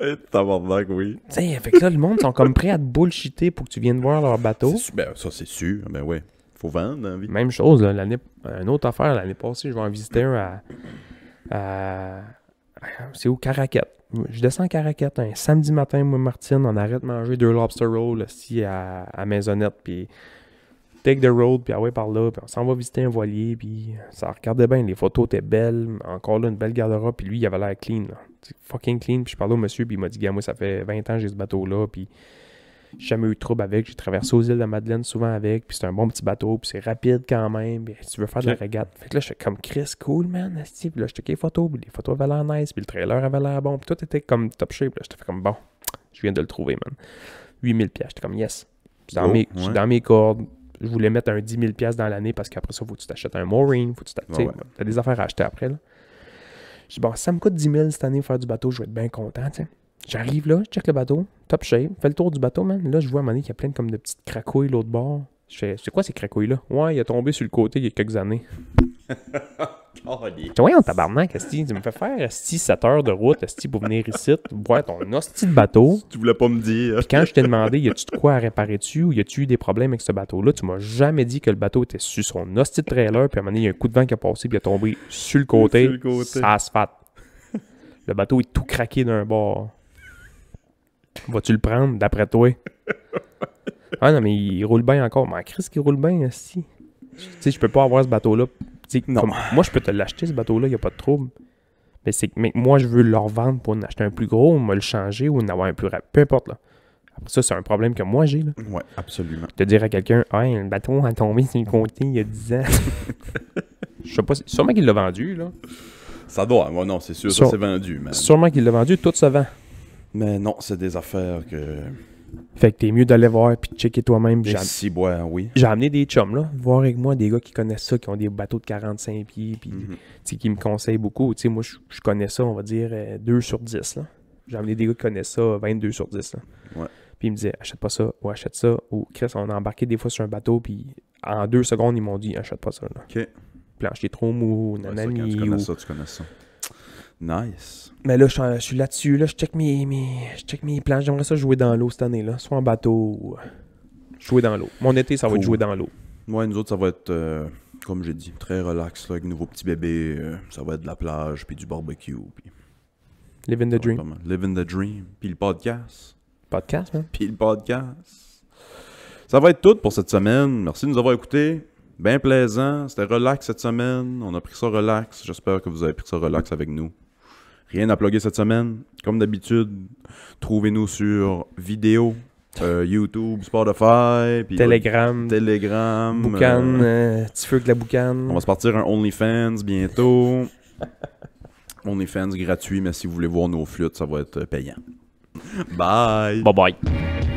Eh, tabarnak, oui. Tiens, fait que là, le monde sont comme prêts à te bullshiter pour que tu viennes voir leur bateau. Ben, ça, c'est sûr, mais ben ouais vendre hein, Même chose, l'année, une autre affaire, l'année passée, je vais en visiter un à. c'est où caracat Je descends à un samedi matin, moi, Martine, on arrête de manger deux lobster rolls aussi à, Maisonnette, puis take the road, puis ah par là, puis on s'en va visiter un voilier, puis ça regardait bien, les photos étaient belles, encore là, une belle garde-robe, puis lui, il avait l'air clean, fucking clean, puis je parle au monsieur, puis il m'a dit, gars, moi, ça fait 20 ans que j'ai ce bateau-là, puis j'ai jamais eu de trouble avec. J'ai traversé aux îles de Madeleine souvent avec. Puis c'est un bon petit bateau. Puis c'est rapide quand même. Puis tu veux faire de la regate. Fait que là, je suis comme Chris, cool, man. Puis là, je checkais les photos. Puis les photos avaient l'air nice. Puis le trailer avait l'air bon. Puis tout était comme top shape. Là, j'étais comme bon. Je viens de le trouver, man. 8000 pièces. J'étais comme yes. Oh, dans, mes, cordes. Je voulais mettre un 10 000 pièces dans l'année parce qu'après ça, faut que tu t'achètes un mooring. Faut que tu t'achètes. des affaires à acheter après, là. Je dis, bon, ça me coûte 10 000 cette année faire du bateau, je vais être bien content, tu J'arrive là, je check le bateau, top shape, fais le tour du bateau, man. Là, je vois à un moment donné qu'il y a plein de, comme, de petites cracouilles l'autre bord. Je fais, c'est quoi ces cracouilles-là? Ouais, il a tombé sur le côté il y a quelques années.
oh, Tu vois, en
tabarnak, Asti? tu me fais faire 6 7 heures de route, Esti, pour venir ici, boire ton hostie de bateau. Si tu voulais pas me dire. Puis quand je t'ai demandé, y a-tu de quoi à réparer dessus ou y a-tu eu des problèmes avec ce bateau-là, tu m'as jamais dit que le bateau était sur son hostie de trailer, puis à un moment donné, il y a un coup de vent qui a passé, puis il a tombé sur le côté. Sur le côté. Ça se Le bateau est tout craqué d'un bord. Vas-tu le prendre, d'après toi? ah non, mais il roule bien encore. Mais Chris qui roule bien, si. Tu sais, je peux pas avoir ce bateau-là. moi, je peux te l'acheter, ce bateau-là, il n'y a pas de trouble. Mais c'est que moi, je veux le revendre pour en acheter un plus gros, ou me le changer, ou en avoir un plus rapide. Peu importe, là. Après ça, c'est un problème que moi j'ai. Oui, absolument. Te dire à quelqu'un, ah le bateau a tombé sur une comté il y a 10 ans. je sais
pas, sûrement qu'il l'a vendu. là. Ça doit, moi non, c'est sûr, c'est ça vendu. mais Sûrement
qu'il l'a vendu, tout se vend. Mais non, c'est des affaires que. Fait que t'es mieux d'aller voir puis de checker toi-même. oui. J'ai amené des chums, là, voir avec moi des gars qui connaissent ça, qui ont des bateaux de 45 pieds, puis mhm. qui me conseillent beaucoup. sais, moi, je connais ça, on va dire, 2 euh, sur 10. J'ai amené des gars qui connaissent ça, 22 sur 10. Là. Ouais. Puis ils me disaient, achète pas ça, ou achète ça. Ou Chris, on a embarqué des fois sur un bateau, puis en deux secondes, ils m'ont dit, achète pas ça. Là. OK. Planche, t'es trop mou, nanani. ou... ça,
tu connais ça. Nice.
Mais là, je, suis là-dessus. Là, je check mes, mes je check mes plans. J'aimerais ça jouer dans l'eau cette année, là. soit en bateau euh, jouer dans l'eau. Mon été, ça va être jouer
dans l'eau. Moi, ouais, nous autres, ça va être, euh, comme j'ai dit, très relax là, avec nouveau petit bébé. Euh. ça va être de la plage, puis du barbecue. Puis...
Living the dream.
Living the dream. Puis le podcast. Podcast, hein? Puis le podcast. Ça va être tout pour cette semaine. Merci de nous avoir écoutés. Bien plaisant. C'était relax cette semaine. On a pris ça relax. J'espère que vous avez pris ça relax avec nous. Rien à plugger cette semaine. Comme d'habitude, trouvez-nous sur vidéo. Euh, YouTube, Spotify, puis Telegram, Telegram, Boucan,
euh, euh, petit feu de la boucan On va se
partir un OnlyFans bientôt. OnlyFans gratuit, mais si vous voulez voir nos flûtes, ça va être payant. Bye. Bye bye.